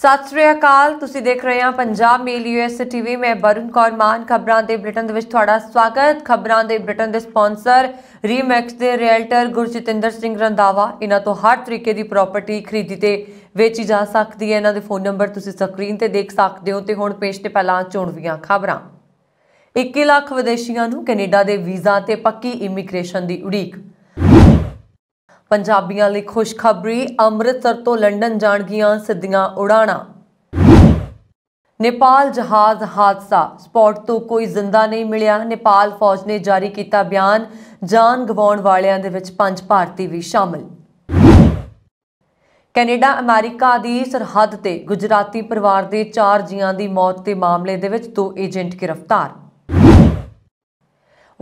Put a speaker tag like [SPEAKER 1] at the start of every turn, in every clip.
[SPEAKER 1] ਸਤਿ ਸ੍ਰੀ ਅਕਾਲ ਤੁਸੀਂ ਦੇਖ ਰਹੇ ਹੋ ਪੰਜਾਬ ਮੇਲ ਯੂਐਸ ਟੀਵੀ ਮੈਂ ਬਰੁਨ ਕੌਰ ਮਾਨ ਖਬਰਾਂ ਦੇ ਬ੍ਰਿਟਨ ਦੇ ਵਿੱਚ ਤੁਹਾਡਾ ਸਵਾਗਤ ਖਬਰਾਂ ਦੇ ਬ੍ਰਿਟਨ ਦੇ ਸਪான்ਸਰ ਰੀਮੈਕਸ ਦੇ ਰੀਅਲਟਰ ਗੁਰਜਿਤਿੰਦਰ ਸਿੰਘ ਰੰਦਾਵਾ ਇਹਨਾਂ ਤੋਂ ਹਰ ਤਰੀਕੇ ਦੀ ਪ੍ਰਾਪਰਟੀ ਖਰੀਦੀ ਤੇ ਵੇਚੀ ਜਾ ਸਕਦੀ ਹੈ ਇਹਨਾਂ ਦੇ ਫੋਨ ਨੰਬਰ ਤੁਸੀਂ ਸਕਰੀਨ ਤੇ ਦੇਖ ਸਕਦੇ ਹੋ ਤੇ ਹੁਣ ਪੇਸ਼ ਤੇ ਪਹਿਲਾਂ ਚੋਣਵੀਆਂ ਖਬਰਾਂ 21 ਲੱਖ ਵਿਦੇਸ਼ੀਆਂ ਨੂੰ ਕੈਨੇਡਾ ਦੇ ਵੀਜ਼ਾ ਤੇ ਪੱਕੀ ਇਮੀਗ੍ਰੇਸ਼ਨ ਦੀ ਉਡੀਕ ਪੰਜਾਬੀਆਂ ਲਈ ਖੁਸ਼ਖਬਰੀ ਅੰਮ੍ਰਿਤਸਰ ਤੋਂ ਲੰਡਨ ਜਾਣਗੀਆਂ ਸਿੱਧੀਆਂ ਉਡਾਣਾ ਨੇਪਾਲ ਜਹਾਜ਼ ਹਾਦਸਾ ਸਪੌਟ ਤੋਂ ਕੋਈ ਜ਼ਿੰਦਾ ਨਹੀਂ ਮਿਲਿਆ ਨੇਪਾਲ ਫੌਜ ਨੇ ਜਾਰੀ ਕੀਤਾ ਬਿਆਨ ਜਾਨ ਗਵਾਉਣ ਵਾਲਿਆਂ ਦੇ ਵਿੱਚ ਪੰਜ ਭਾਰਤੀ ਵੀ ਸ਼ਾਮਲ ਕੈਨੇਡਾ ਅਮਰੀਕਾ ਦੀ ਸਰਹੱਦ ਤੇ ਗੁਜਰਾਤੀ ਪਰਿਵਾਰ ਦੇ 4 ਜੀਆਂ ਦੀ ਮੌਤ ਦੇ ਮਾਮਲੇ ਦੇ ਵਿੱਚ ਦੋ ਏਜੰਟ ਗ੍ਰਿਫਤਾਰ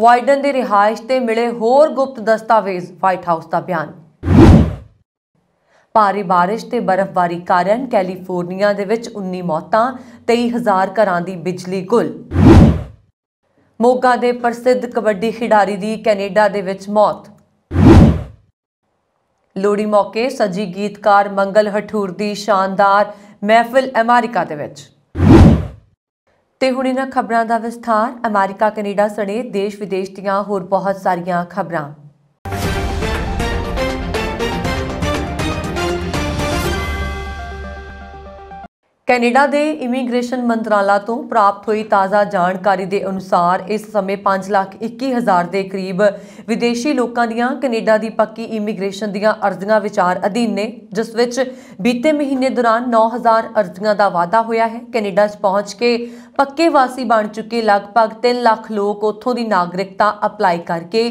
[SPEAKER 1] ਵਾਈਡਨ ਦੀ ਰਿਹਾਇਸ਼ ਤੇ ਮਿਲੇ ਹੋਰ ਗੁਪਤ ਦਸਤਾਵੇਜ਼ ਵਾਈਟ ਹਾਊਸ ਦਾ ਬਿਆਨ ਭਾਰੀ بارش ਤੇ ਬਰਫ਼ਬਾਰੀ ਕਾਰਨ ਕੈਲੀਫੋਰਨੀਆ ਦੇ ਵਿੱਚ 19 ਮੌਤਾਂ 23000 ਘਰਾਂ ਦੀ ਬਿਜਲੀ ਗੁੱਲ ਮੋਗਾ ਦੇ ਪ੍ਰਸਿੱਧ ਕਬੱਡੀ ਖਿਡਾਰੀ ਦੀ ਕੈਨੇਡਾ ਦੇ ਵਿੱਚ ਮੌਤ ਲੋੜੀ ਮੌਕੇ ਸਜੀ ਗੀਤਕਾਰ ਮੰਗਲ ਹਠੂਰ ਦੀ ਸ਼ਾਨਦਾਰ ਮਹਿਫਿਲ ਅਮਰੀਕਾ ਦੇ ਵਿੱਚ ਤੇ ਹੁਣ ਇਹਨਾਂ ਖਬਰਾਂ ਦਾ ਵਿਸਥਾਰ ਅਮਰੀਕਾ ਕੈਨੇਡਾ ਸਣੇ ਦੇਸ਼ ਵਿਦੇਸ਼ ਦੀਆਂ ਹੋਰ ਬਹੁਤ ਸਾਰੀਆਂ ਖਬਰਾਂ ਕੈਨੇਡਾ ਦੇ ਇਮੀਗ੍ਰੇਸ਼ਨ ਮੰਤਰਾਲਾ ਤੋਂ ਪ੍ਰਾਪਤ ਹੋਈ ਤਾਜ਼ਾ ਜਾਣਕਾਰੀ ਦੇ ਅਨੁਸਾਰ ਇਸ ਸਮੇਂ 5,21,000 ਦੇ ਕਰੀਬ ਵਿਦੇਸ਼ੀ ਲੋਕਾਂ ਦੀਆਂ ਕੈਨੇਡਾ ਦੀ ਪੱਕੀ ਇਮੀਗ੍ਰੇਸ਼ਨ ਦੀਆਂ ਅਰਜ਼ੀਆਂ ਵਿਚਾਰ ਅਧੀਨ ਨੇ ਜਿਸ ਵਿੱਚ ਬੀਤੇ ਮਹੀਨੇ ਦੌਰਾਨ 9,000 ਅਰਜ਼ੀਆਂ ਦਾ ਵਾਅਦਾ ਹੋਇਆ ਹੈ ਕੈਨੇਡਾ 'ਚ ਪਹੁੰਚ ਕੇ ਪੱਕੇ ਵਾਸੀ ਬਣ ਚੁੱਕੇ ਲਗਭਗ 3 ਲੱਖ ਲੋਕ ਉੱਥੋਂ ਦੀ ਨਾਗਰਿਕਤਾ ਅਪਲਾਈ ਕਰਕੇ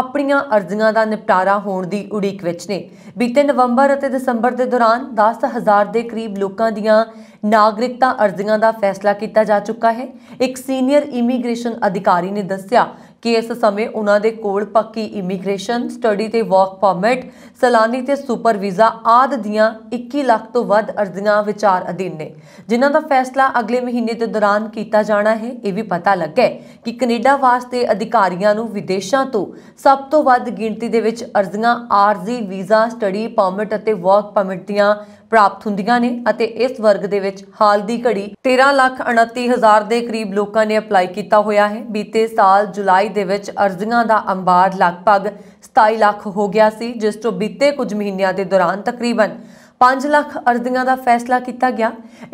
[SPEAKER 1] ਆਪਣੀਆਂ ਅਰਜ਼ੀਆਂ ਦਾ ਨਿਪਟਾਰਾ ਹੋਣ ਦੀ ਉਡੀਕ ਵਿੱਚ ਨੇ ਬੀਤੇ ਨਵੰਬਰ ਅਤੇ ਦਸੰਬਰ ਦੇ ਦੌਰਾਨ 10000 ਦੇ ਕਰੀਬ ਲੋਕਾਂ ਦੀਆਂ ਨਾਗਰਿਕਤਾ ਅਰਜ਼ੀਆਂ ਦਾ ਫੈਸਲਾ ਕੀਤਾ ਜਾ ਚੁੱਕਾ ਹੈ ਇੱਕ ਸੀਨੀਅਰ ਇਮੀਗ੍ਰੇਸ਼ਨ ਅਧਿਕਾਰੀ ਨੇ ਦੱਸਿਆ ਕਿ ਇਸ ਸਮੇਂ ਉਹਨਾਂ ਦੇ ਕੋਲ ਪੱਕੀ ਇਮੀਗ੍ਰੇਸ਼ਨ ਸਟੱਡੀ ਤੇ ਵਰਕ ਪਰਮਿਟ ਸਲਾਨੀ ਤੇ ਸੁਪਰ ਵੀਜ਼ਾ ਆਦ ਦੀਆਂ 21 ਲੱਖ ਤੋਂ ਵੱਧ ਅਰਜ਼ੀਆਂ ਵਿਚਾਰ ਅਧੀਨ ਨੇ ਜਿਨ੍ਹਾਂ ਦਾ ਫੈਸਲਾ ਅਗਲੇ ਮਹੀਨੇ ਦੇ ਦੌਰਾਨ ਕੀਤਾ ਜਾਣਾ ਹੈ ਇਹ ਵੀ ਪਤਾ ਲੱਗਾ ਕਿ ਕੈਨੇਡਾ ਵਾਸਤੇ ਅਧਿਕਾਰੀਆਂ ਨੂੰ ਵਿਦੇਸ਼ਾਂ ਤੋਂ ਸਭ ਤੋਂ ਵੱਧ ਗਿਣਤੀ ਦੇ ਵਿੱਚ ਅਰਜ਼ੀਆਂ ਆਰਜ਼ੀ ਵੀਜ਼ਾ ਸਟੱਡੀ ਪਰਮਿਟ ਅਤੇ ਵਰਕ ਪਰਮਿਟ ਦੀਆਂ ਪ੍ਰਾਪਤ ਹੁੰਦੀਆਂ ਨੇ ਅਤੇ ਇਸ ਵਰਗ ਦੇ ਵਿੱਚ ਹਾਲ ਦੀ ਘੜੀ 13,29,000 ਦੇ ਕਰੀਬ ਲੋਕਾਂ ਨੇ ਅਪਲਾਈ ਕੀਤਾ ਹੋਇਆ ਹੈ ਬੀਤੇ ਸਾਲ ਜੁਲਾਈ ਦੇ ਵਿੱਚ ਅਰਜ਼ੀਆਂ ਦਾ ਅੰਬਾਰ ਲਗਭਗ 27 ਲੱਖ ਹੋ ਗਿਆ ਸੀ ਜਿਸ ਤੋਂ ਬੀਤੇ ਕੁਝ ਮਹੀਨਿਆਂ ਦੇ ਦੌਰਾਨ ਤਕਰੀਬਨ 5 ਲੱਖ ਅਰਜ਼ੀਆਂ ਦਾ ਫੈਸਲਾ ਕੀਤਾ ਗਿਆ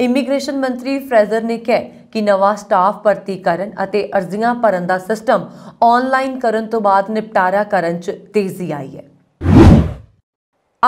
[SPEAKER 1] ਇਮੀਗ੍ਰੇਸ਼ਨ ਮੰਤਰੀ ਫ੍ਰੈਜ਼ਰ ਨੇ ਕਿਹਾ ਕਿ ਨਵਾਂ ਸਟਾਫ ਭਰਤੀ ਕਰਨ ਅਤੇ ਅਰਜ਼ੀਆਂ ਭਰਨ ਦਾ ਸਿਸਟਮ ਆਨਲਾਈਨ ਕਰਨ ਤੋਂ ਬਾਅਦ ਨਿਪਟਾਰਾ ਕਰਨ 'ਚ ਤੇਜ਼ੀ ਆਈ ਹੈ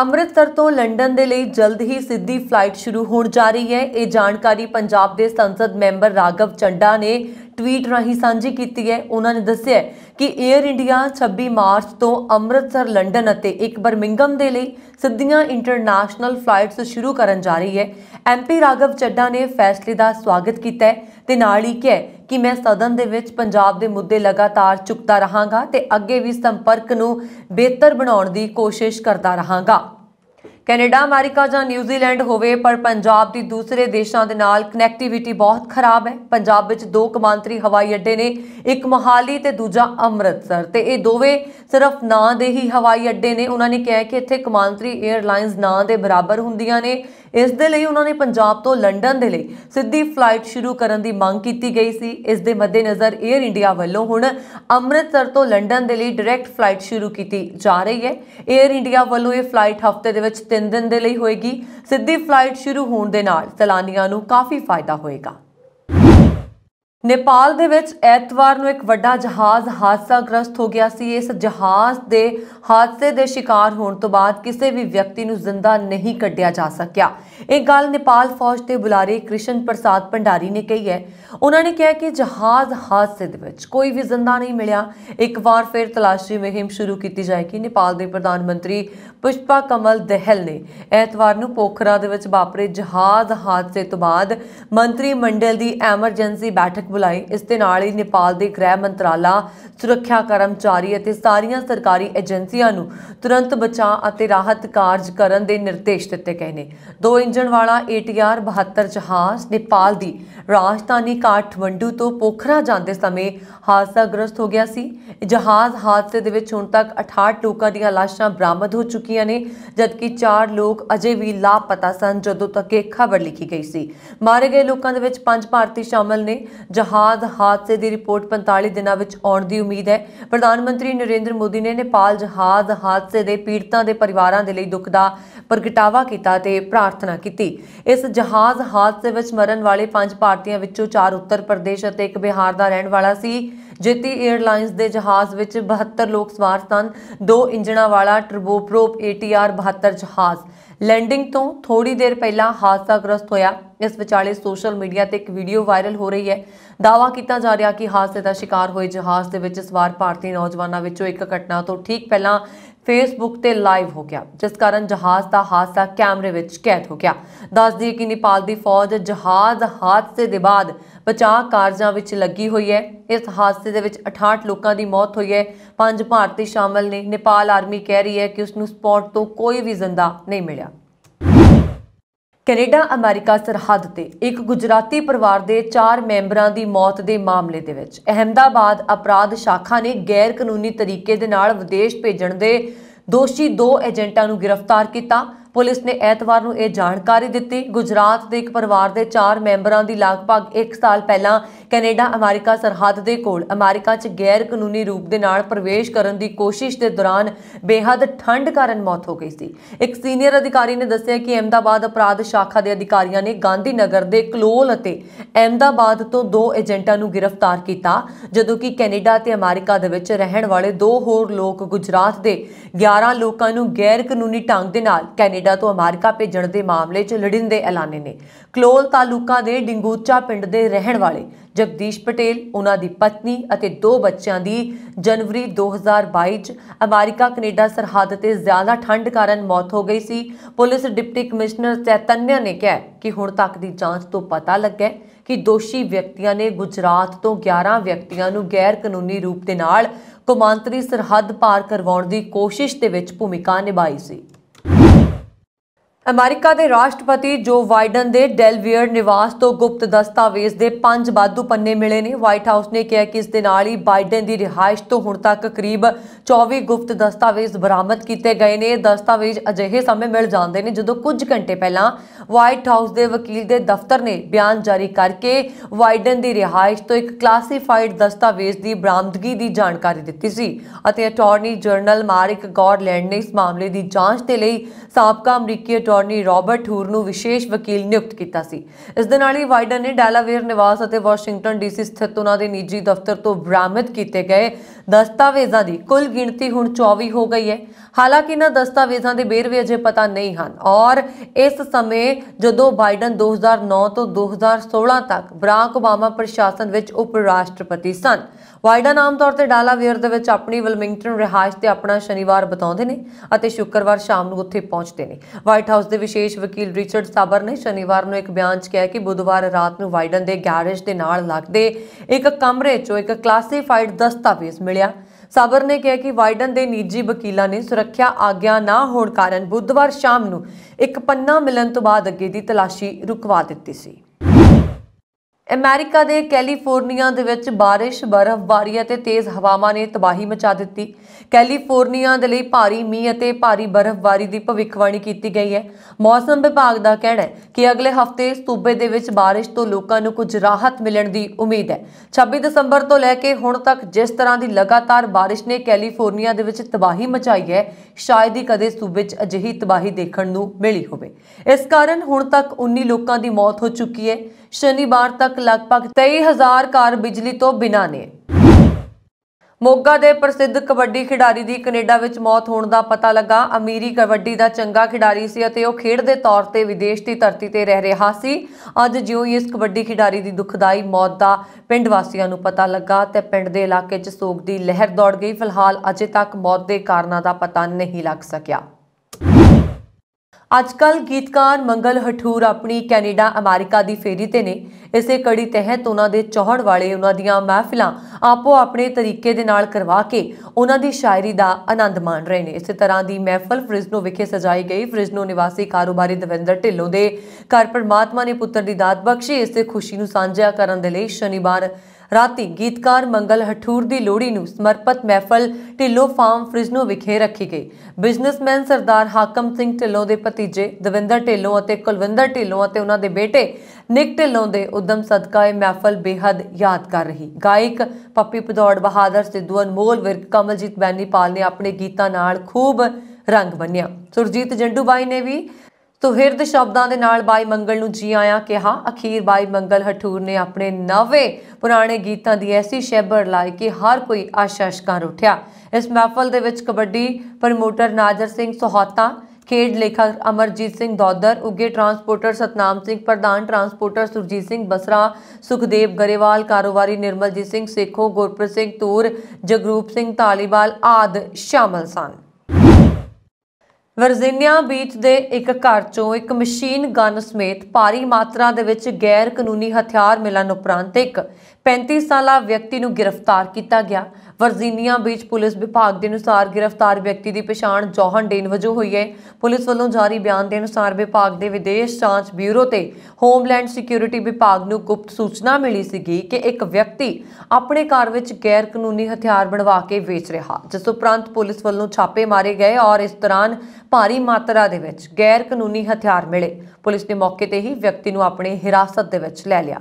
[SPEAKER 1] ਅੰਮ੍ਰਿਤਸਰ ਤੋਂ ਲੰਡਨ ਦੇ ਲਈ ਜਲਦ ਹੀ ਸਿੱਧੀ ਫਲਾਈਟ ਸ਼ੁਰੂ ਹੋਣ ਜਾ ਰਹੀ ਹੈ ਇਹ ਜਾਣਕਾਰੀ ਪੰਜਾਬ ਦੇ ਸੰਸਦ ਮੈਂਬਰ ਰਾਘਵ ਚੰਡਾ ਨੇ ਟਵੀਟ ਰਾਹੀਂ ਸਾਂਝੀ ਕੀਤੀ ਹੈ ਉਹਨਾਂ ਨੇ ਦੱਸਿਆ ਕਿ 에ਅਰ ਇੰਡੀਆ 26 ਮਾਰਚ ਤੋਂ ਅੰਮ੍ਰਿਤਸਰ ਲੰਡਨ ਅਤੇ ਇੱਕ ਬਰਮਿੰਗਮ ਦੇ ਲਈ ਸਿੱਧੀਆਂ ਇੰਟਰਨੈਸ਼ਨਲ ਫਲਾਈਟਸ ਸ਼ੁਰੂ ਕਰਨ ਜਾ ਰਹੀ ਹੈ ਐਮਪੀ ਰਾਗਵ ਚੱਡਾ ਨੇ ਫੈਸਲੇ ਦਾ ਸਵਾਗਤ ਕੀਤਾ ਹੈ ਤੇ ਨਾਲ ਹੀ ਕਿਹਾ ਕਿ ਮੈਂ ਸਦਨ ਦੇ ਵਿੱਚ ਪੰਜਾਬ ਦੇ ਮੁੱਦੇ ਲਗਾਤਾਰ ਚੁੱਕਦਾ ਰਹਾਂਗਾ ਤੇ ਅੱਗੇ ਵੀ ਸੰਪਰਕ ਨੂੰ ਬਿਹਤਰ ਬਣਾਉਣ ਦੀ ਕੋਸ਼ਿਸ਼ ਕਰਦਾ ਰਹਾਂਗਾ ਕੈਨੇਡਾ ਅਮਰੀਕਾ ਜਾਂ ਨਿਊਜ਼ੀਲੈਂਡ ਹੋਵੇ ਪਰ ਪੰਜਾਬ ਦੀ ਦੂਸਰੇ ਦੇਸ਼ਾਂ ਦੇ ਨਾਲ ਕਨੈਕਟੀਵਿਟੀ ਬਹੁਤ ਖਰਾਬ ਹੈ ਪੰਜਾਬ ਵਿੱਚ ਦੋ ਕਮਾਂਤਰੀ ਹਵਾਈ ਅੱਡੇ ਨੇ ਇੱਕ ਮੋਹਾਲੀ ਤੇ ਦੂਜਾ ਅੰਮ੍ਰਿਤਸਰ ਤੇ ਇਹ ਦੋਵੇਂ ਸਿਰਫ ਨਾਂ ਦੇ ਹੀ ਹਵਾਈ ਅੱਡੇ ਨੇ ਉਹਨਾਂ ਨੇ ਕਿਹਾ ਕਿ ਇੱਥੇ ਕਮਾਂਤਰੀ 에ਅਰਲਾਈਨਜ਼ ਨਾਂ ਦੇ ਬਰਾਬਰ ਹੁੰਦੀਆਂ ਨੇ ਇਸ ਦੇ ਲਈ ਉਹਨਾਂ ਨੇ ਪੰਜਾਬ ਤੋਂ ਲੰਡਨ ਦੇ ਲਈ ਸਿੱਧੀ ਫਲਾਈਟ ਸ਼ੁਰੂ ਕਰਨ ਦੀ ਮੰਗ ਕੀਤੀ ਗਈ ਸੀ ਇਸ ਦੇ ਮੱਦੇਨਜ਼ਰ 에ਅਰ ਇੰਡੀਆ ਵੱਲੋਂ ਹੁਣ ਅੰਮ੍ਰਿਤਸਰ ਤੋਂ ਲੰਡਨ ਦੇ ਲਈ ਡਾਇਰੈਕਟ ਫਲਾਈਟ ਸ਼ੁਰੂ ਕੀਤੀ ਜਾ ਰਹੀ ਹੈ 에ਅਰ ਇੰਡੀਆ ਵੱਲੋਂ ਇਹ ਫਲਾਈਟ ਹਫ਼ਤੇ ਦੇ ਵਿੱਚ 3 ਦਿਨ ਦੇ ਲਈ ਹੋਏਗੀ ਸਿੱਧੀ ਫਲਾਈਟ ਸ਼ੁਰੂ ਹੋਣ ਦੇ ਨਾਲ ਸਲਾਨੀਆਂ ਨੂੰ ਕਾਫੀ ਫਾਇਦਾ ਹੋਏਗਾ ਨੇਪਾਲ ਦੇ ਵਿੱਚ ਐਤਵਾਰ ਨੂੰ ਇੱਕ ਵੱਡਾ ਜਹਾਜ਼ ਹਾਦਸਾਗ੍ਰਸਤ ਹੋ ਗਿਆ ਸੀ ਇਸ ਜਹਾਜ਼ ਦੇ ਹਾਦਸੇ ਦੇ ਸ਼ਿਕਾਰ ਹੋਣ ਤੋਂ ਬਾਅਦ ਕਿਸੇ ਵੀ ਵਿਅਕਤੀ ਨੂੰ ਜ਼ਿੰਦਾ ਨਹੀਂ ਕੱਢਿਆ ਜਾ ਸਕਿਆ ਇਹ ਗੱਲ ਨੇਪਾਲ ਫੌਜ ਦੇ ਬੁਲਾਰੇ ਕ੍ਰਿਸ਼ਨ ਪ੍ਰਸਾਦ ਭੰਡਾਰੀ ਨੇ ਕਹੀ ਹੈ ਉਹਨਾਂ ਨੇ ਕਿਹਾ ਕਿ ਜਹਾਜ਼ ਹਾਦਸੇ ਦੇ ਵਿੱਚ ਕੋਈ ਵੀ ਜ਼ਿੰਦਾ ਨਹੀਂ ਮਿਲਿਆ ਇੱਕ ਵਾਰ ਫਿਰ ਤਲਾਸ਼ੀ ਮੁਹਿੰਮ ਸ਼ੁਰੂ ਕੀਤੀ ਜਾਏਗੀ ਨੇਪਾਲ ਦੇ ਪ੍ਰਧਾਨ ਮੰਤਰੀ ਪੁਸ਼ਪਾ ਕਮਲ ਦਹਿਲ ਨੇ ਐਤਵਾਰ ਨੂੰ ਪੋਖਰਾ ਦੇ ਵਿੱਚ ਵਾਪਰੇ ਜਹਾਜ਼ ਹਾਦਸੇ ਤੋਂ ਬਾਅਦ ਮੰਤਰੀ ਮੰਡਲ ਦੀ ਐਮਰਜੈਂਸੀ ਬੈਠਕ ਬੁਲਾਈ ਇਸ ਦੇ ਨਾਲ ਹੀ ਨੇਪਾਲ ਦੇ ਗ੍ਰਹਿ ਮੰਤਰਾਲਾ ਸੁਰੱਖਿਆ ਕਰਮਚਾਰੀ ਅਤੇ ਸਾਰੀਆਂ ਸਰਕਾਰੀ ਏਜੰਸੀਆਂ ਨੂੰ ਤੁਰੰਤ ਬਚਾਅ ਅਤੇ ਰਾਹਤ ਕਾਰਜ ਕਰਨ ਦੇ ਨਿਰਦੇਸ਼ ਦਿੱਤੇ ਗਏ ਨੇ ਦੋ ਇੰਜਣ ਵਾਲਾ ATR 72 ਜਹਾਜ਼ ਨੇਪਾਲ ਦੀ ਰਾਜਧਾਨੀ ਕਾਠਮੰਡੂ ਤੋਂ ਪੋਖਰਾ ਜਾਂਦੇ ਸਮੇਂ ਹਾਦਸਾਗ੍ਰਸਤ ਹੋ ਗਿਆ ਸੀ ਜਹਾਜ਼ ਹਾਦਸੇ ਦੇ ਵਿੱਚ ਹੁਣ ਤੱਕ 68 ਲੋਕਾਂ ਦੀਆਂ ਲਾਸ਼ਾਂ ਬਰਾਮਦ ਹੋ ਚੁੱਕੀ ਚੁੱਕੀਆਂ ਨੇ ਜਦਕਿ 4 ਲੋਕ ਅਜੇ ਵੀ ਲਾਪਤਾ ਸਨ ਜਦੋਂ ਤੱਕ ਇਹ ਖਬਰ ਲਿਖੀ ਗਈ ਸੀ ਮਾਰੇ ਗਏ ਲੋਕਾਂ ਦੇ ਵਿੱਚ 5 ਭਾਰਤੀ ਸ਼ਾਮਲ ਨੇ ਜਹਾਜ਼ ਹਾਦਸੇ ਦੀ ਰਿਪੋਰਟ 45 ਦਿਨਾਂ ਵਿੱਚ ਆਉਣ ਦੀ ਉਮੀਦ ਹੈ ਪ੍ਰਧਾਨ ਮੰਤਰੀ ਨਰਿੰਦਰ ਮੋਦੀ ਨੇ ਨੇਪਾਲ ਜਹਾਜ਼ ਹਾਦਸੇ ਦੇ ਪੀੜਤਾਂ ਦੇ ਪਰਿਵਾਰਾਂ ਦੇ ਲਈ ਦੁੱਖ ਦਾ ਪ੍ਰਗਟਾਵਾ ਕੀਤਾ ਤੇ ਪ੍ਰਾਰਥਨਾ ਕੀਤੀ ਇਸ ਜਹਾਜ਼ ਹਾਦਸੇ ਵਿੱਚ ਮਰਨ ਵਾਲੇ 5 ਭਾਰਤੀਆਂ ਵਿੱਚੋਂ 4 ਉੱਤਰ ਪ੍ਰਦੇਸ਼ ਅਤੇ ਇੱਕ ਬਿਹਾਰ ਦਾ ਰਹਿਣ ਵਾਲਾ ਸੀ ਜੇਤੀ 에ਅਰਲਾਈਨਸ ਦੇ ਜਹਾਜ਼ ਵਿੱਚ 72 ਲੋਕ ਸਵਾਰ ਸਨ ਦੋ ਇੰਜਣਾਂ ਵਾਲਾ ਟਰਬੋਪ੍ਰੋਪ ATR 72 ਜਹਾਜ਼ ਲੈਂਡਿੰਗ ਤੋਂ ਥੋੜੀ ਦੇਰ ਪਹਿਲਾਂ ਹਾਦਸਾਗ੍ਰਸਤ ਹੋਇਆ ਇਸ ਵਿਚਾਲੇ ਸੋਸ਼ਲ ਮੀਡੀਆ ਤੇ ਇੱਕ ਵੀਡੀਓ ਵਾਇਰਲ ਹੋ ਰਹੀ ਹੈ ਦਾਵਾ ਕੀਤਾ ਜਾ ਰਿਹਾ ਕਿ ਹਾਦਸੇ ਦਾ ਸ਼ਿਕਾਰ ਹੋਏ ਜਹਾਜ਼ ਦੇ ਵਿੱਚ ਸਵਾਰ ਭਾਰਤੀ ਨੌਜਵਾਨਾਂ ਵਿੱਚੋਂ ਇੱਕ ਘਟਨਾ ਤੋਂ ਠੀਕ ਪਹਿਲਾਂ ਫੇਸਬੁੱਕ ਤੇ ਲਾਈਵ ਹੋ ਗਿਆ ਜਿਸ ਕਾਰਨ ਜਹਾਜ਼ ਦਾ ਹਾਦਸਾ ਕੈਮਰੇ ਵਿੱਚ ਕੈਦ ਹੋ ਗਿਆ ਦੱਸਦੀ ਕਿ ਨੇਪਾਲ ਦੀ ਫੌਜ ਜਹਾਜ਼ ਹਾਦਸੇ ਦੇ ਬਾਅਦ ਬਚਾਅ ਕਾਰਜਾਂ ਵਿੱਚ ਲੱਗੀ ਹੋਈ ਹੈ ਇਸ ਹਾਦਸੇ ਦੇ ਵਿੱਚ 68 ਲੋਕਾਂ ਦੀ ਮੌਤ ਹੋਈ ਹੈ ਪੰਜ ਭਾਰਤੀ ਸ਼ਾਮਲ ਨੇ ਨੇਪਾਲ ਆਰਮੀ ਕਹਿ ਰਹੀ ਹੈ ਕਿ ਉਸ ਨੂੰ ਸਪੌਟ ਤੋਂ ਕੋਈ ਵੀ ਜ਼ਿੰਦਾ ਨਹੀਂ ਮਿਲਿਆ ਕੈਨੇਡਾ ਅਮਰੀਕਾ ਸਰਹੱਦ ਤੇ ਇੱਕ ਗੁਜਰਾਤੀ ਪਰਿਵਾਰ ਦੇ 4 ਮੈਂਬਰਾਂ ਦੀ ਮੌਤ ਦੇ ਮਾਮਲੇ ਦੇ ਵਿੱਚ ਅਹਮਦਾਬਾਦ ਅਪਰਾਧ ਸ਼ਾਖਾ ਨੇ ਗੈਰ ਕਾਨੂੰਨੀ ਤਰੀਕੇ ਦੇ ਨਾਲ ਵਿਦੇਸ਼ ਭੇਜਣ ਦੇ ਦੋਸ਼ੀ ਦੋ ਏਜੰਟਾਂ ਨੂੰ ਗ੍ਰਿਫਤਾਰ ਕੀਤਾ ਪੁਲਿਸ ਨੇ ਐਤਵਾਰ ਨੂੰ ਇਹ ਜਾਣਕਾਰੀ ਦਿੱਤੀ ਗੁਜਰਾਤ ਦੇ ਇੱਕ ਪਰਿਵਾਰ ਦੇ 4 ਮੈਂਬਰਾਂ ਦੀ ਲਗਭਗ 1 ਸਾਲ ਪਹਿਲਾਂ ਕੈਨੇਡਾ ਅਮਰੀਕਾ ਸਰਹੱਦ ਦੇ ਕੋਲ ਅਮਰੀਕਾ 'ਚ ਗੈਰ ਕਾਨੂੰਨੀ ਰੂਪ ਦੇ ਨਾਲ ਪ੍ਰਵੇਸ਼ ਕਰਨ ਦੀ ਕੋਸ਼ਿਸ਼ ਦੇ ਦੌਰਾਨ ਬੇਹੱਦ ਠੰਡ ਕਾਰਨ ਮੌਤ ਹੋ ਗਈ ਸੀ ਇੱਕ ਸੀਨੀਅਰ ਅਧਿਕਾਰੀ ਨੇ ਦੱਸਿਆ ਕਿ ਅਹਿਮਦਾਬਾਦ ਅਪਰਾਧ ਸ਼ਾਖਾ ਦੇ ਅਧਿਕਾਰੀਆਂ ਨੇ ਗਾਂਧੀ ਨਗਰ ਦੇ ਕਲੋਲ ਅਤੇ ਅਹਿਮਦਾਬਾਦ ਤੋਂ ਦੋ ਏਜੰਟਾਂ ਨੂੰ ਗ੍ਰਿਫਤਾਰ ਕੀਤਾ ਜਦੋਂ ਕਿ ਕੈਨੇਡਾ ਤੇ ਅਮਰੀਕਾ ਦੇ ਵਿੱਚ ਰਹਿਣ ਵਾਲੇ ਦੋ ਹੋਰ ਲੋਕ ਗੁਜਰਾਤ ਦੇ 11 ਲੋਕਾਂ ਨੂੰ ਗੈਰ ਕਾਨੂੰਨੀ ਢੰਗ ਦੇ ਨਾਲ ਕੈਨੇਡਾ ਕੈਨੇਡਾ ਤੋਂ ਅਮਰੀਕਾ ਭੇਜਣ ਦੇ ਮਾਮਲੇ 'ਚ ਲੜਿੰਦੇ ਐਲਾਨੇ ਨੇ ਕਲੋਲ ਤਾਲੁਕਾ ਦੇ ਡਿੰਗੂਚਾ ਪਿੰਡ ਦੇ ਰਹਿਣ ਵਾਲੇ ਜਗਦੀਸ਼ ਪਟੇਲ ਉਹਨਾਂ ਦੀ ਪਤਨੀ ਅਤੇ ਦੋ ਬੱਚਿਆਂ ਦੀ ਜਨਵਰੀ 2022 'ਚ ਅਮਰੀਕਾ ਕੈਨੇਡਾ ਸਰਹੱਦ ਤੇ ਜ਼ਿਆਦਾ ਠੰਡ ਕਾਰਨ ਮੌਤ ਹੋ ਗਈ ਸੀ ਪੁਲਿਸ ਡਿਪਟੀ ਕਮਿਸ਼ਨਰ ਚੈਤਨਿਆ ਨੇ ਕਿਹਾ ਕਿ ਹੁਣ ਤੱਕ ਦੀ ਜਾਂਚ ਤੋਂ ਪਤਾ ਲੱਗਾ ਕਿ ਦੋਸ਼ੀ ਵਿਅਕਤੀਆਂ ਨੇ ਗੁਜਰਾਤ ਤੋਂ 11 ਵਿਅਕਤੀਆਂ ਨੂੰ ਗੈਰ ਕਾਨੂੰਨੀ ਰੂਪ ਦੇ ਨਾਲ ਕੁਮਾਂਤਰੀ ਸਰਹੱਦ ਪਾਰ ਕਰਵਾਉਣ ਦੀ ਕੋਸ਼ਿਸ਼ ਦੇ ਵਿੱਚ ਭੂਮਿਕਾ ਨਿਭਾਈ ਸੀ ਅਮਰੀਕਾ ਦੇ ਰਾਸ਼ਟਰਪਤੀ ਜੋ ਵਾਈਡਨ ਦੇ ਡੈਲਵੇਅਰ ਨਿਵਾਸ ਤੋਂ ਗੁਪਤ ਦਸਤਾਵੇਜ਼ ਦੇ ਪੰਜ ਬਾਦੂ ਪੰਨੇ ਮਿਲੇ ਨੇ ਵਾਈਟ ਹਾਊਸ ਨੇ ਕਿਹਾ ਕਿ ਇਸ ਦੇ ਨਾਲ ਹੀ ਬਾਈਡਨ ਦੀ ਰਿਹਾਇਸ਼ ਤੋਂ ਹੁਣ ਤੱਕ ਕਰੀਬ 24 ਗੁਪਤ ਦਸਤਾਵੇਜ਼ ਬਰਾਮਦ ਕੀਤੇ ਗਏ ਨੇ ਦਸਤਾਵੇਜ਼ ਅਜਿਹੇ ਸਮੇਂ ਮਿਲ ਜਾਂਦੇ ਨੇ ਜਦੋਂ ਕੁਝ ਘੰਟੇ ਪਹਿਲਾਂ ਵਾਈਟ ਹਾਊਸ ਦੇ ਵਕੀਲ ਦੇ ਦਫ਼ਤਰ ਨੇ ਬਿਆਨ ਜਾਰੀ ਕਰਕੇ ਵਾਈਡਨ ਦੀ ਰਿਹਾਇਸ਼ ਤੋਂ ਇੱਕ ਕਲਾਸੀਫਾਈਡ ਦਸਤਾਵੇਜ਼ ਦੀ ਬਰਾਮਦਗੀ ਦੀ ਜਾਣਕਾਰੀ ਦਿੱਤੀ ਸੀ ਅਤੇ ਅਟਾਰਨੀ ਜਨਰਲ ਮਾਰਕ ਗੌਰਲੈਂਡ ਨੇ ਇਸ ਮਾਮਲੇ ਦੀ ਜਾਂਚ ਦੇ ਲਈ ਸਾਬਕਾ ਅਮਰੀਕੀ ਅਟਾਰਨੀ ਰਾਬਰਟ ਹੂਰ ਨੂੰ ਵਿਸ਼ੇਸ਼ ਵਕੀਲ ਨਿਯੁਕਤ ਕੀਤਾ ਸੀ ਇਸ ਦੇ ਨਾਲ ਹੀ ਵਾਈਡਨ ਨੇ ਡੈਲਾਵੇਅਰ ਨਿਵਾਸ ਅਤੇ ਵਾਸ਼ਿੰਗਟਨ ਡੀਸੀ ਸਥਿਤ ਉਹਨਾਂ ਦੇ ਨਿੱਜੀ ਦਫ਼ਤਰ ਤੋਂ ਬਰਾਮਦ ਕੀਤੇ ਗਏ ਦਸਤਾਵੇਜ਼ਾਂ ਦੀ ਕੁੱਲ ਗਿਣਤੀ ਹੁਣ 24 ਹੋ ਗਈ ਹੈ ਹਾਲਾਂਕਿ ਇਹਨਾਂ ਦਸਤਾਵੇਜ਼ਾਂ ਦੇ ਬੇਰਵੇ ਅਜੇ ਪਤਾ ਨਹੀਂ ਹਨ ਔਰ ਇਸ ਸਮੇਂ ਜਦੋਂ ਵਾਈਡਨ 2009 ਤੋਂ 2016 ਤੱਕ ਬਰਾਕ ਓਬਾਮਾ ਪ੍ਰਸ਼ਾਸਨ ਵਿੱਚ ਉਪ ਰਾਸ਼ਟਰਪਤੀ ਸਨ ਵਾਈਡਨ ਆਮ ਤੌਰ ਤੇ ਡਾਲਾਵੇਅਰ ਦੇ ਵਿੱਚ ਆਪਣੀ ਵਿਲਮਿੰਗਟਨ ਰਿਹਾਇਸ਼ ਤੇ ਆਪਣਾ ਸ਼ਨੀਵਾਰ ਬਿਤਾਉਂਦੇ ਨੇ ਅਤੇ ਸ਼ੁੱਕਰਵਾਰ ਸ਼ਾਮ ਨੂੰ ਉੱਥੇ ਪਹੁੰਚਦੇ ਨੇ ਵਾਈਟ ਹਾਊਸ ਦੇ ਵਿਸ਼ੇਸ਼ ਵਕੀਲ ਰਿਚਰਡ ਸਾਬਰ ਨੇ ਸ਼ਨੀਵਾਰ ਨੂੰ ਇੱਕ ਬਿਆਨ 'ਚ ਕਿਹਾ ਕਿ ਬੁੱਧਵਾਰ ਰਾਤ ਨੂੰ ਵਾਈਡਨ ਦੇ ਗੈਰੇਜ ਦੇ ਨਾਲ ਲੱਗਦੇ ਇੱਕ ਕਮਰੇ 'ਚੋਂ ਇੱਕ ਕਲਾਸੀਫਾਈਡ ਦਸਤਾਵੇਜ਼ ਮਿਲਿਆ ਸਾਬਰ ਨੇ ਕਿਹਾ ਕਿ ਵਾਈਡਨ ਦੇ ਨਿੱਜੀ ਵਕੀਲਾਂ ਨੇ ਸੁਰੱਖਿਆ ਆਗਿਆ ਨਾ ਹੋਣ ਕਾਰਨ ਬੁੱਧਵਾਰ ਸ਼ਾਮ ਨੂੰ ਇੱਕ ਪੰਨਾ ਮਿਲਣ ਤੋਂ ਬਾਅਦ ਅੱਗੇ ਦੀ ਤਲਾਸ਼ੀ ਰੁਕਵਾ ਦਿੱਤੀ ਸੀ ਅਮਰੀਕਾ ਦੇ ਕੈਲੀਫੋਰਨੀਆ ਦੇ ਵਿੱਚ بارش ਬਰਫ਼ਬਾਰੀ ਅਤੇ ਤੇਜ਼ ਹਵਾਵਾਂ ਨੇ ਤਬਾਹੀ ਮਚਾ ਦਿੱਤੀ ਕੈਲੀਫੋਰਨੀਆ ਦੇ ਲਈ ਭਾਰੀ ਮੀਂਹ ਅਤੇ ਭਾਰੀ ਬਰਫ਼ਬਾਰੀ ਦੀ ਭਵਿੱਖਬਾਣੀ ਕੀਤੀ ਗਈ ਹੈ ਮੌਸਮ ਵਿਭਾਗ ਦਾ ਕਹਿਣਾ ਹੈ ਕਿ ਅਗਲੇ ਹਫ਼ਤੇ ਸੂਬੇ ਦੇ ਵਿੱਚ بارش ਤੋਂ ਲੋਕਾਂ ਨੂੰ ਕੁਝ ਰਾਹਤ ਮਿਲਣ ਦੀ ਉਮੀਦ ਹੈ 26 ਦਸੰਬਰ ਤੋਂ ਲੈ ਕੇ ਹੁਣ ਤੱਕ ਜਿਸ ਤਰ੍ਹਾਂ ਦੀ ਲਗਾਤਾਰ بارش ਨੇ ਕੈਲੀਫੋਰਨੀਆ ਦੇ ਵਿੱਚ ਤਬਾਹੀ ਮਚਾਈ ਹੈ ਸ਼ਾਇਦ ਹੀ ਕਦੇ ਸੂਬੇ 'ਚ ਅਜਿਹੀ ਤਬਾਹੀ ਦੇਖਣ ਨੂੰ ਮਿਲੀ ਹੋਵੇ ਇਸ ਕਾਰਨ ਹੁਣ ਤੱਕ 19 ਲੋਕਾਂ ਦੀ ਮੌਤ ਹੋ ਚੁੱਕੀ ਹੈ ਸ਼ਨੀਵਾਰ ਤੱਕ ਲਗਭਗ 23000 ਘਰ ਬਿਜਲੀ ਤੋਂ ਬਿਨਾਂ ਨੇ ਮੋਗਾ ਦੇ ਪ੍ਰਸਿੱਧ ਕਬੱਡੀ ਖਿਡਾਰੀ ਦੀ ਕੈਨੇਡਾ ਵਿੱਚ ਮੌਤ ਹੋਣ ਦਾ ਪਤਾ ਲੱਗਾ ਅਮੀਰੀ ਕਬੱਡੀ ਦਾ ਚੰਗਾ ਖਿਡਾਰੀ ਸੀ ਅਤੇ ਉਹ ਖੇਡ ਦੇ ਤੌਰ ਤੇ ਵਿਦੇਸ਼ ਦੀ ਧਰਤੀ ਤੇ ਰਹਿ ਰਿਹਾ ਸੀ ਅੱਜ ਜਿਉਂ ਹੀ ਇਸ ਕਬੱਡੀ ਖਿਡਾਰੀ ਦੀ ਦੁਖਦਾਈ ਮੌਤ ਦਾ ਪਿੰਡ ਵਾਸੀਆਂ ਨੂੰ ਪਤਾ ਲੱਗਾ ਤੇ ਪਿੰਡ ਦੇ ਇਲਾਕੇ 'ਚ ਸੋਗ ਦੀ ਲਹਿਰ ਦੌੜ ਗਈ ਫਿਲਹਾਲ ਅਜੇ ਤੱਕ ਮੌਤ ਦੇ ਕਾਰਨਾਂ ਦਾ ਪਤਾ ਨਹੀਂ ਲੱਗ ਸਕਿਆ ਅੱਜਕੱਲ ਗੀਤਕਾਰ ਮੰਗਲ ਹਠੂਰ ਆਪਣੀ ਕੈਨੇਡਾ ਅਮਰੀਕਾ ਦੀ ਫੇਰੀ ਤੇ ਨੇ ਇਸੇ ਕੜੀ ਤਹਿਤ ਉਹਨਾਂ ਦੇ ਚੌਹੜ ਵਾਲੇ ਉਹਨਾਂ ਦੀਆਂ ਮਹਿਫਲਾਂ ਆਪੋ ਆਪਣੇ ਤਰੀਕੇ ਦੇ ਨਾਲ ਕਰਵਾ ਕੇ ਉਹਨਾਂ ਦੀ ਸ਼ਾਇਰੀ ਦਾ ਆਨੰਦ ਮਾਣ ਰਹੇ ਨੇ ਇਸੇ ਤਰ੍ਹਾਂ ਦੀ ਮਹਿਫਲ ਫ੍ਰਿਜ਼ਨੋ ਵਿਖੇ ਸਜਾਈ ਗਈ ਫ੍ਰਿਜ਼ਨੋ ਨਿਵਾਸੀ ਕਾਰੋਬਾਰੀ ਦਵਿੰਦਰ ਢਿੱਲੋਂ ਦੇ ਘਰ ਪਰਮਾਤਮਾ ਨੇ ਪੁੱਤਰ ਦੀ ਦਾਤ ਬਖਸ਼ੀ ਇਸੇ ਖੁਸ਼ੀ ਨੂੰ ਸਾਂਝਾ ਕਰਨ ਦੇ ਲਈ ਸ਼ਨੀਵਾਰ ਰਾਤੀ ਗੀਤਕਾਰ ਮੰਗਲ ਹਠੂਰ ਦੀ ਲੋੜੀ ਨੂੰ ਸਮਰਪਿਤ ਮਹਿਫਲ ਢਿੱਲੋ ਫਾਰਮ ਫ੍ਰਿਜਨੋ ਵਿਖੇ ਰੱਖੀ ਗਈ ਬਿਜ਼ਨਸਮੈਨ ਸਰਦਾਰ ਹਾਕਮ ਸਿੰਘ ਢਿੱਲੋ ਦੇ ਭਤੀਜੇ ਦਵਿੰਦਰ ਢਿੱਲੋ ਅਤੇ ਕੁਲਵਿੰਦਰ ਢਿੱਲੋ ਅਤੇ ਉਹਨਾਂ ਦੇ ਬੇਟੇ ਨਿਕ ਢਿੱਲੋਂ ਦੇ ਉਦਮ ਸਦਕਾ ਇਹ ਮਹਿਫਲ ਬੇਹੱਦ ਯਾਦਗਾਰ ਰਹੀ ਗਾਇਕ ਪੱਪੀ ਪਦੌੜ ਬਹਾਦਰ ਸਿੱਧੂ ਅਨਮੋਲ ਵਿਰਕ ਕਮਲਜੀਤ ਬੈਨੀਪਾਲ ਨੇ ਆਪਣੇ ਗੀਤਾਂ ਨਾਲ ਖੂਬ ਰੰਗ ਬੰਨਿਆ ਸੁਰਜੀਤ ਜੰਡੂ ਬਾਈ ਨੇ ਵੀ ਹਿਰਦ ਸ਼ਬਦਾਂ ਦੇ ਨਾਲ ਬਾਈ ਮੰਗਲ ਨੂੰ ਜੀ ਆਇਆਂ ਕਿਹਾ ਅਖੀਰ ਬਾਈ ਮੰਗਲ ਹਠੂਰ ਨੇ ਆਪਣੇ ਨਵੇਂ ਪੁਰਾਣੇ ਗੀਤਾਂ ਦੀ ਐਸੀ ਸ਼ੈਬਰ ਲਾਈ ਕਿ ਹਰ ਕੋਈ ਆਸ਼ਾਸ਼ਕਾਂ ਉੱਠਿਆ ਇਸ ਮਹਿਫਲ ਦੇ ਵਿੱਚ ਕਬੱਡੀ ਪ੍ਰਮੋਟਰ ਨਾਜ਼ਰ ਸਿੰਘ ਸੋਹਾਤਾ ਖੇਡ ਲੇਖਕ ਅਮਰਜੀਤ ਸਿੰਘ ਦੌਦਰ ਉੱਗੇ ਟਰਾਂਸਪੋਰਟਰ ਸਤਨਾਮ ਸਿੰਘ ਪ੍ਰਧਾਨ ਟਰਾਂਸਪੋਰਟਰ ਸੁਰਜੀਤ ਸਿੰਘ ਬਸਰਾ ਸੁਖਦੇਵ ਗਰੇਵਾਲ ਕਾਰੋਬਾਰੀ ਨਿਰਮਲਜੀਤ ਸਿੰਘ ਸੇਖੋ ਗੁਰਪ੍ਰੀਤ ਸਿੰਘ ਤੂਰ ਜਗਰੂਪ ਸਿੰਘ ਤਾਲੀਵਾਲ ਆਦ ਸ਼ਾਮਲ ਸਨ ਵਰਜੀਨੀਆ ਬੀਚ ਦੇ ਇੱਕ ਘਰ 'ਚੋਂ ਇੱਕ ਮਸ਼ੀਨ ਗਨ ਸਮੇਤ ਭਾਰੀ ਮਾਤਰਾ ਦੇ ਵਿੱਚ ਗੈਰ ਕਾਨੂੰਨੀ ਹਥਿਆਰ ਮਿਲਣ ਉਪਰੰਤ ਇੱਕ 35 ਸਾਲਾ ਵਿਅਕਤੀ ਨੂੰ ਗ੍ਰਿਫਤਾਰ ਕੀਤਾ ਗਿਆ ਵਰਜੀਨੀਆ ਬੀਚ ਪੁਲਿਸ ਵਿਭਾਗ ਦੇ ਅਨੁਸਾਰ ਗ੍ਰਿਫਤਾਰ ਵਿਅਕਤੀ ਦੀ ਪਛਾਣ ਜੋਹਨ ਡੇਨ ਵਜੋਂ ਹੋਈ ਹੈ ਪੁਲਿਸ ਵੱਲੋਂ ਜਾਰੀ ਬਿਆਨ ਦੇ ਅਨੁਸਾਰ ਵਿਭਾਗ ਦੇ ਵਿਦੇਸ਼ ਜਾਂਚ ਬਿਊਰੋ ਤੇ ਹੋਮਲੈਂਡ ਸਿਕਿਉਰਿਟੀ ਵਿਭਾਗ ਨੂੰ ਗੁਪਤ ਸੂਚਨਾ ਮਿਲੀ ਸੀ ਕਿ ਇੱਕ ਵਿਅਕਤੀ ਆਪਣੇ ਘਰ ਵਿੱਚ ਗੈਰ ਕਾਨੂੰਨੀ ਹਥਿਆਰ ਬਣਵਾ ਕੇ ਵੇਚ ਰਿਹਾ ਜਿਸ ਉਪਰੰਤ ਪੁਲਿਸ ਵੱਲੋਂ ਛਾਪੇ ਮਾਰੇ ਗਏ ਔਰ ਇਸ ਦੌਰਾਨ ਭਾਰੀ ਮਾਤਰਾ ਦੇ ਵਿੱਚ ਗੈਰ ਕਾਨੂੰਨੀ ਹਥਿਆਰ ਮਿਲੇ ਪੁਲਿਸ ਨੇ ਮੌਕੇ ਤੇ ਹੀ ਵਿਅਕਤੀ ਨੂੰ ਆਪਣੇ ਹਿਰਾਸਤ ਦੇ ਵਿੱਚ ਲੈ ਲਿਆ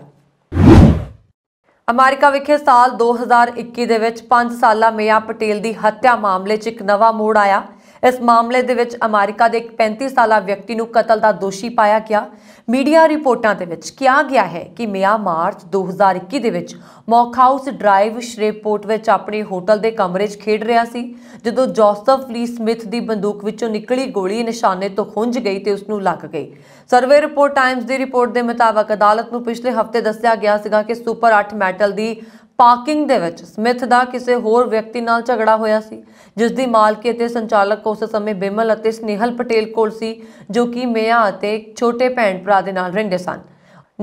[SPEAKER 1] ਅਮਰੀਕਾ ਵਿਖੇ ਸਾਲ 2021 ਦੇ ਵਿੱਚ 5 ਸਾਲਾ ਮੇਆ ਪਟੇਲ ਦੀ ਹੱਤਿਆ ਮਾਮਲੇ 'ਚ ਇੱਕ ਨਵਾਂ ਮੋੜ ਆਇਆ ਇਸ ਮਾਮਲੇ ਦੇ ਵਿੱਚ ਅਮਰੀਕਾ ਦੇ ਇੱਕ 35 ਸਾਲਾ ਵਿਅਕਤੀ ਨੂੰ ਕਤਲ ਦਾ ਦੋਸ਼ੀ ਪਾਇਆ ਗਿਆ ਮੀਡੀਆ ਰਿਪੋਰਟਾਂ ਦੇ ਵਿੱਚ ਕਿਹਾ ਗਿਆ ਹੈ ਕਿ ਮਿਆ ਮਾਰਚ 2021 ਦੇ ਵਿੱਚ ਮੌਕਹਾਊਸ ਡਰਾਈਵ ਸ਼੍ਰੇਪੋਰਟ ਵਿੱਚ ਆਪਣੇ ਹੋਟਲ ਦੇ ਕਮਰੇ 'ਚ ਖੇਡ ਰਿਹਾ ਸੀ ਜਦੋਂ ਜੋਸਫ ਲੀ ਸਮਿਥ ਦੀ ਬੰਦੂਕ ਵਿੱਚੋਂ ਨਿਕਲੀ ਗੋਲੀ ਨਿਸ਼ਾਨੇ ਤੋਂ ਖੁੰਝ ਗਈ ਤੇ ਉਸ ਨੂੰ ਲੱਗ ਗਈ ਸਰਵੇ ਰਿਪੋਰਟ ਟਾਈਮਜ਼ ਦੀ ਰਿਪੋਰਟ ਦੇ ਮੁਤਾਬਕ ਅਦਾਲਤ ਨੂੰ ਪਿਛਲੇ ਹਫ਼ਤੇ ਦੱਸਿਆ ਗਿਆ ਸੀਗਾ ਕਿ ਸੁਪਰ 8 ਮੈਟਲ ਦੀ ਪਾਰਕਿੰਗ ਦੇ ਵਿੱਚ ਸਮਿਥ ਦਾ ਕਿਸੇ ਹੋਰ ਵਿਅਕਤੀ ਨਾਲ ਝਗੜਾ ਹੋਇਆ ਸੀ ਜਿਸ ਦੀ ਮਾਲਕੀ ਅਤੇ ਸੰਚਾਲਕ ਉਸ ਸਮੇਂ ਬਿਮਲ ਅਤੇ ਸਨੇਹਲ ਪਟੇਲ ਕੋਲ ਸੀ ਜੋ ਕਿ ਮੇਆ ਅਤੇ ਛੋਟੇ ਭੈਣ ਭਰਾ ਦੇ ਨਾਲ ਰਹਿੰਦੇ ਸਨ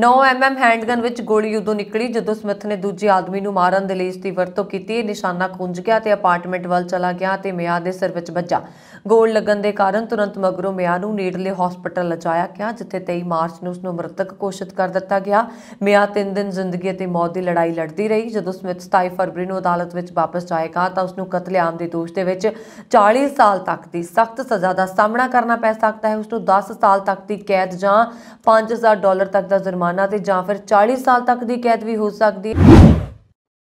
[SPEAKER 1] 9 ਐਮਐਮ ਹੈਂਡਗਨ ਵਿੱਚ ਗੋਲੀ ਉਦੋਂ ਨਿਕਲੀ ਜਦੋਂ ਸਮਿਥ ਨੇ ਦੂਜੇ ਆਦਮੀ ਨੂੰ ਮਾਰਨ ਦੇ ਲਈ ਇਸ ਦੀ ਵਰਤੋਂ ਕੀਤੀ ਇਹ ਨਿਸ਼ਾਨਾ ਖੁੰਝ ਗਿਆ ਤੇ ਅਪਾਰਟਮੈਂਟ ਵੱਲ ਚਲਾ ਗਿਆ ਤੇ ਮਿਆ ਦੇ ਸਿਰ ਵਿੱਚ ਵੱਜਾ ਗੋਲ ਲੱਗਣ ਦੇ ਕਾਰਨ ਤੁਰੰਤ ਮਗਰੋਂ ਮਿਆ ਨੂੰ ਨੇੜਲੇ ਹਸਪੀਟਲ ਲਿਜਾਇਆ ਗਿਆ ਜਿੱਥੇ 23 ਮਾਰਚ ਨੂੰ ਉਸ ਨੂੰ ਮ੍ਰਿਤਕ ਘੋਸ਼ਿਤ ਕਰ ਦਿੱਤਾ ਗਿਆ ਮਿਆ 3 ਦਿਨ ਜ਼ਿੰਦਗੀ ਅਤੇ ਮੌਤ ਦੀ ਲੜਾਈ ਲੜਦੀ ਰਹੀ ਜਦੋਂ ਸਮਿਥ 27 ਫਰਵਰੀ ਨੂੰ ਅਦਾਲਤ ਵਿੱਚ ਵਾਪਸ ਜਾਏਗਾ ਤਾਂ ਉਸ ਨੂੰ ਕਤਲੇਆਮ ਦੇ ਦੋਸ਼ ਦੇ ਵਿੱਚ 40 ਸਾਲ ਤੱਕ ਦੀ ਸਖਤ ਸਜ਼ਾ ਦਾ ਸਾਹਮਣਾ ਕਰਨਾ ਪੈ ਸਕਦਾ ਹੈ ਉਸ ਨੂੰ 10 ਸਾਲ ਤੱਕ ਦੀ ਕੈਦ ਜਾਂ 5000 ਡਾਲਰ ਤੱਕ ਦਾ ਜੁਰਮਾਨਾ ਜੁਰਮਾਨਾ ਤੇ ਜਾਂ ਫਿਰ 40 ਸਾਲ ਤੱਕ ਦੀ ਕੈਦ ਵੀ ਹੋ ਸਕਦੀ ਹੈ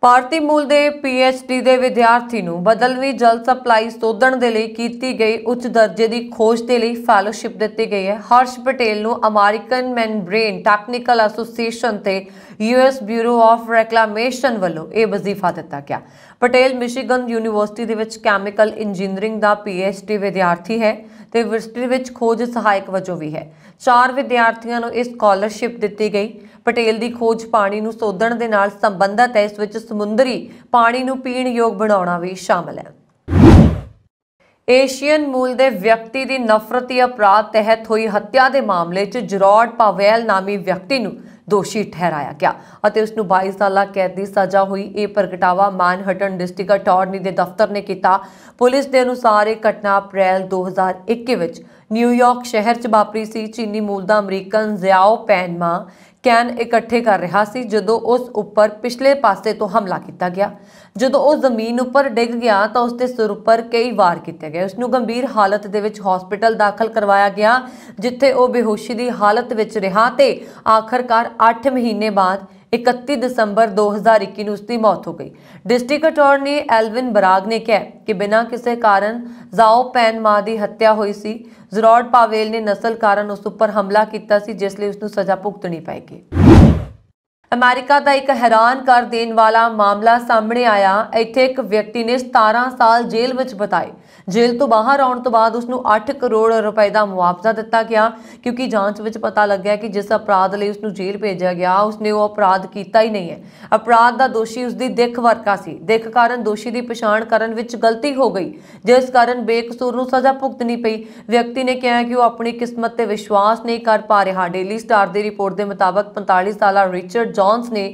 [SPEAKER 1] ਭਾਰਤੀ ਮੂਲ ਦੇ ਪੀਐਚਡੀ ਦੇ ਵਿਦਿਆਰਥੀ ਨੂੰ ਬਦਲਵੀਂ ਜਲ ਸਪਲਾਈ ਸੋਧਣ ਦੇ ਲਈ ਕੀਤੀ ਗਈ ਉੱਚ ਦਰਜੇ ਦੀ ਖੋਜ ਦੇ ਲਈ ਫੈਲੋਸ਼ਿਪ ਦਿੱਤੀ ਗਈ ਹੈ ਹਰਸ਼ ਪਟੇਲ ਨੂੰ ਅਮਰੀਕਨ ਮੈਨਬ੍ਰੇਨ ਟੈਕਨੀਕਲ ਐਸੋਸੀਏਸ਼ਨ ਤੇ ਯੂਐਸ ਬਿਊਰੋ ਆਫ ਰੈਕਲਾਮੇਸ਼ਨ ਵੱਲੋਂ ਇਹ ਵਜ਼ੀਫਾ ਦਿੱਤਾ ਗਿਆ ਪਟੇਲ ਮਿਸ਼ੀਗਨ ਯੂਨੀਵਰਸਿਟੀ ਦੇ ਵਿੱਚ ਕੈਮੀਕਲ ਇੰਜੀਨੀਅਰਿੰਗ ਦਾ ਪੀਐਚਡੀ ਵਿਦਿਆਰਥੀ ਹੈ ਤੇ ਯੂਨੀਵਰਸਿਟੀ ਵਿੱਚ ਖੋਜ ਸਹਾਇਕ ਵਜੋਂ ਵੀ ਹੈ ਚਾਰ ਵਿਦਿਆਰਥੀਆਂ ਨੂੰ ਇਸ ਸਕਾਲਰਸ਼ਿਪ ਦਿੱਤੀ ਗਈ ਪਟੇਲ ਦੀ ਖੋਜ ਪਾਣੀ ਨੂੰ ਸੋਧਣ ਦੇ ਨਾਲ ਸੰਬੰਧਤ ਹੈ ਇਸ ਵਿੱਚ ਸਮੁੰਦਰੀ ਪਾਣੀ ਨੂੰ ਪੀਣ ਯੋਗ ਬਣਾਉਣਾ ਵੀ ਸ਼ਾਮਲ ਹੈ ਏਸ਼ੀਅਨ ਮੂਲ ਦੇ ਵਿਅਕਤੀ ਦੀ ਨਫ਼ਰਤੀ ਅਪਰਾਧ ਤਹਿਤ ਹੋਈ ਹੱਤਿਆ ਦੇ ਮਾਮਲੇ 'ਚ ਜਰੋਡ ਪਾਵੈਲ ਨਾਮੀ ਵਿਅਕਤੀ ਨੂੰ ਦੋਸ਼ੀ ਠਹਿਰਾਇਆ ਗਿਆ ਅਤੇ ਉਸ ਨੂੰ 22 ਸਾਲਾ ਕੈਦ ਦੀ ਸਜ਼ਾ ਹੋਈ ਇਹ ਪ੍ਰਗਟਾਵਾ ਮਾਨਹਟਨ ਡਿਸਟ੍ਰਿਕਟ ਅਟਾਰਨੀ ਦੇ ਦਫ਼ਤਰ ਨੇ ਕੀਤਾ ਪੁਲਿਸ ਦੇ ਅਨੁਸਾਰ ਇਹ ਘਟਨਾ ਅਪ੍ਰੈਲ 2021 ਵਿੱਚ ਨਿਊਯਾਰਕ ਸ਼ਹਿਰ 'ਚ ਵਾਪਰੀ ਸੀ ਚੀਨੀ ਮੂਲ ਦਾ ਅਮਰੀਕਨ ਜ਼ਿਆਓ ਪੈਨਮਾ ਕੈਨ ਇਕੱਠੇ ਕਰ ਰਿਹਾ ਸੀ ਜਦੋਂ ਉਸ ਉੱਪਰ ਪਿਛਲੇ ਪਾਸੇ ਤੋਂ ਹਮਲਾ ਕੀਤਾ ਗਿਆ ਜਦੋਂ ਉਹ ਜ਼ਮੀਨ ਉੱਪਰ ਡਿੱਗ ਗਿਆ ਤਾਂ ਉਸ ਦੇ ਸਿਰ ਉੱਪਰ ਕਈ ਵਾਰ ਕੀਤੇ ਗਏ ਉਸ ਨੂੰ ਗੰਭੀਰ ਹਾਲਤ ਦੇ ਵਿੱਚ ਹਸਪੀਟਲ ਦਾਖਲ ਕਰਵਾਇਆ ਗਿਆ ਜਿੱਥੇ ਉਹ ਬੇਹੋਸ਼ੀ ਦੀ ਹਾਲਤ ਵਿੱਚ ਰਿਹਾ ਤੇ ਆਖਰਕਾਰ 8 ਮਹੀਨੇ ਬਾਅਦ 31 ਦਸੰਬਰ 2021 ਨੂੰ ਉਸ ਦੀ ਮੌਤ ਹੋ ਗਈ ਡਿਸਟ੍ਰਿਕਟ ਅਟਾਰਨੀ ਐਲਵਿਨ ਬਰਾਗ ਨੇ ਕਿਹਾ ਕਿ ਬਿਨਾਂ ਕਿਸੇ ਕਾਰਨ ਜ਼ਾਓ ਪੈਨ ਮਾ ਦੀ ਹੱਤਿਆ ਹੋਈ ਸੀ ਜ਼ਰੋਡ ਪਾਵੇਲ ਨੇ ਨਸਲ ਕਾਰਨ ਉਸ ਉੱਪਰ ਹਮਲਾ ਕੀਤਾ ਸੀ ਜਿਸ ਲਈ ਉਸ ਨੂੰ ਸਜ਼ਾ ਭੁਗਤਣੀ ਪਏਗੀ ਅਮਰੀਕਾ ਦਾ ਇੱਕ ਹੈਰਾਨ ਕਰ ਦੇਣ ਵਾਲਾ ਮਾਮਲਾ ਸਾਹਮਣੇ ਆਇਆ ਇੱਥੇ ਇੱਕ ਵਿਅਕਤੀ ਨੇ 17 ਸਾਲ ਜੇਲ੍ਹ ਵਿੱਚ ਬਿਤਾਏ ਜੇਲ੍ਹ ਤੋਂ ਬਾਹਰ ਆਉਣ ਤੋਂ ਬਾਅਦ ਉਸ ਨੂੰ 8 ਕਰੋੜ ਰੁਪਏ ਦਾ ਮੁਆਵਜ਼ਾ ਦਿੱਤਾ ਗਿਆ ਕਿਉਂਕਿ ਜਾਂਚ ਵਿੱਚ ਪਤਾ ਲੱਗਿਆ ਕਿ ਜਿਸ ਅਪਰਾਧ ਲਈ ਉਸ ਨੂੰ ਜੇਲ੍ਹ ਭੇਜਿਆ ਗਿਆ ਉਸ ਨੇ ਉਹ ਅਪਰਾਧ ਕੀਤਾ ਹੀ ਨਹੀਂ ਹੈ ਅਪਰਾਧ ਦਾ ਦੋਸ਼ੀ ਉਸ ਦੀ ਦਿੱਖ ਵਰਕਾ ਸੀ ਦਿੱਖ ਕਾਰਨ ਦੋਸ਼ੀ ਦੀ ਪਛਾਣ ਕਰਨ ਵਿੱਚ ਗਲਤੀ ਹੋ ਗਈ ਜਿਸ ਕਾਰਨ ਬੇਕਸੂਰ ਨੂੰ ਸਜ਼ਾ ਭੁਗਤਣੀ ਪਈ ਵਿਅਕਤੀ ਨੇ ਕਿਹਾ ਕਿ ਉਹ ਆਪਣੀ ਕਿਸਮਤ ਤੇ ਵਿਸ਼ਵਾਸ ਨਹੀਂ ਕਰ ਪਾ ਰਿਹਾ ਡੇਲੀ ਸਟਾਰ ਦੀ ਰਿਪੋਰਟ ਦੇ ਮੁਤਾਬਕ 45 ਸਾਲਾ ਰਿਚਰਡ ਜੌਨਸ ਨੇ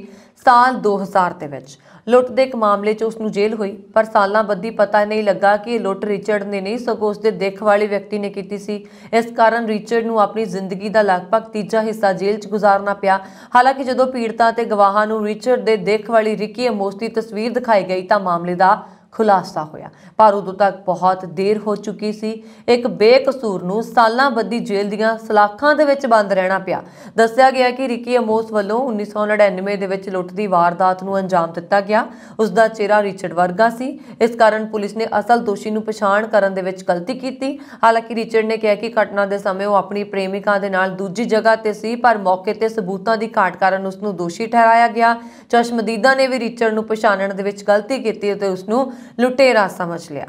[SPEAKER 1] ਸਾਲ 2000 ਦੇ ਵਿੱਚ ਲੁੱਟ ਦੇ ਇੱਕ ਮਾਮਲੇ 'ਚ ਉਸ ਨੂੰ ਜੇਲ੍ਹ ਹੋਈ ਪਰ ਸਾਲਾਂ ਬੱਦੀ ਪਤਾ ਨਹੀਂ ਲੱਗਾ ਕਿ ਇਹ ਲੁੱਟ ਰਿਚਰਡ ਨੇ ਨਹੀਂ ਸਗੋਂ ਉਸ ਦੇ ਦੇਖ ਵਾਲੇ ਵਿਅਕਤੀ ਨੇ ਕੀਤੀ ਸੀ ਇਸ ਕਾਰਨ ਰਿਚਰਡ ਨੂੰ ਆਪਣੀ ਜ਼ਿੰਦਗੀ ਦਾ ਲਗਭਗ ਤੀਜਾ ਹਿੱਸਾ ਜੇਲ੍ਹ 'ਚ ਗੁਜ਼ਾਰਨਾ ਪਿਆ ਹਾਲਾਂਕਿ ਜਦੋਂ ਪੀੜਤਾ ਤੇ ਗਵਾਹਾਂ ਨੂੰ ਰਿਚਰਡ ਦੇ ਦੇਖ ਵਾਲੀ ਰਿਕੀ ਅਮੋਸਤੀ ਤਸਵੀਰ ਦਿਖਾਈ ਗਈ ਤਾਂ ਮਾਮਲੇ ਦਾ ਖੁਲਾਸਾ ਹੋਇਆ ਪਰ ਉਦੋਂ ਤੱਕ ਬਹੁਤ ਦੇਰ ਹੋ ਚੁੱਕੀ ਸੀ ਇੱਕ ਬੇਕਸੂਰ ਨੂੰ ਸਾਲਾਂ ਬੱਧੀ ਜੇਲ੍ਹ ਦੀਆਂ ਸਲਾਖਾਂ ਦੇ ਵਿੱਚ ਬੰਦ ਰਹਿਣਾ ਪਿਆ ਦੱਸਿਆ ਗਿਆ ਕਿ ਰਿਕੀ ਅਮੋਸ ਵੱਲੋਂ 1999 ਦੇ ਵਿੱਚ ਲੁੱਟ ਦੀ ਵਾਰਦਾਤ ਨੂੰ ਅੰਜਾਮ ਦਿੱਤਾ ਗਿਆ ਉਸ ਦਾ ਚਿਹਰਾ ਰਿਚਰਡ ਵਰਗਾ ਸੀ ਇਸ ਕਾਰਨ ਪੁਲਿਸ ਨੇ ਅਸਲ ਦੋਸ਼ੀ ਨੂੰ ਪਛਾਣ ਕਰਨ ਦੇ ਵਿੱਚ ਗਲਤੀ ਕੀਤੀ ਹਾਲਾਂਕਿ ਰਿਚਰਡ ਨੇ ਕਿਹਾ ਕਿ ਘਟਨਾ ਦੇ ਸਮੇਂ ਉਹ ਆਪਣੀ ਪ੍ਰੇਮਿਕਾ ਦੇ ਨਾਲ ਦੂਜੀ ਜਗ੍ਹਾ ਤੇ ਸੀ ਪਰ ਮੌਕੇ ਤੇ ਸਬੂਤਾਂ ਦੀ ਘਾਟ ਕਾਰਨ ਉਸ ਨੂੰ ਦੋਸ਼ੀ ਠਹਿਰਾਇਆ ਗਿਆ ਚਸ਼ਮਦੀਦਾ ਨੇ ਵੀ ਰਿਚਰਡ ਨੂੰ ਪਛਾਣਨ ਦੇ ਵਿੱਚ ਗਲਤੀ ਕੀਤੀ ਤੇ ਉਸ ਨੂੰ ਲੁਟੇਰਾ ਸਮਝ ਲਿਆ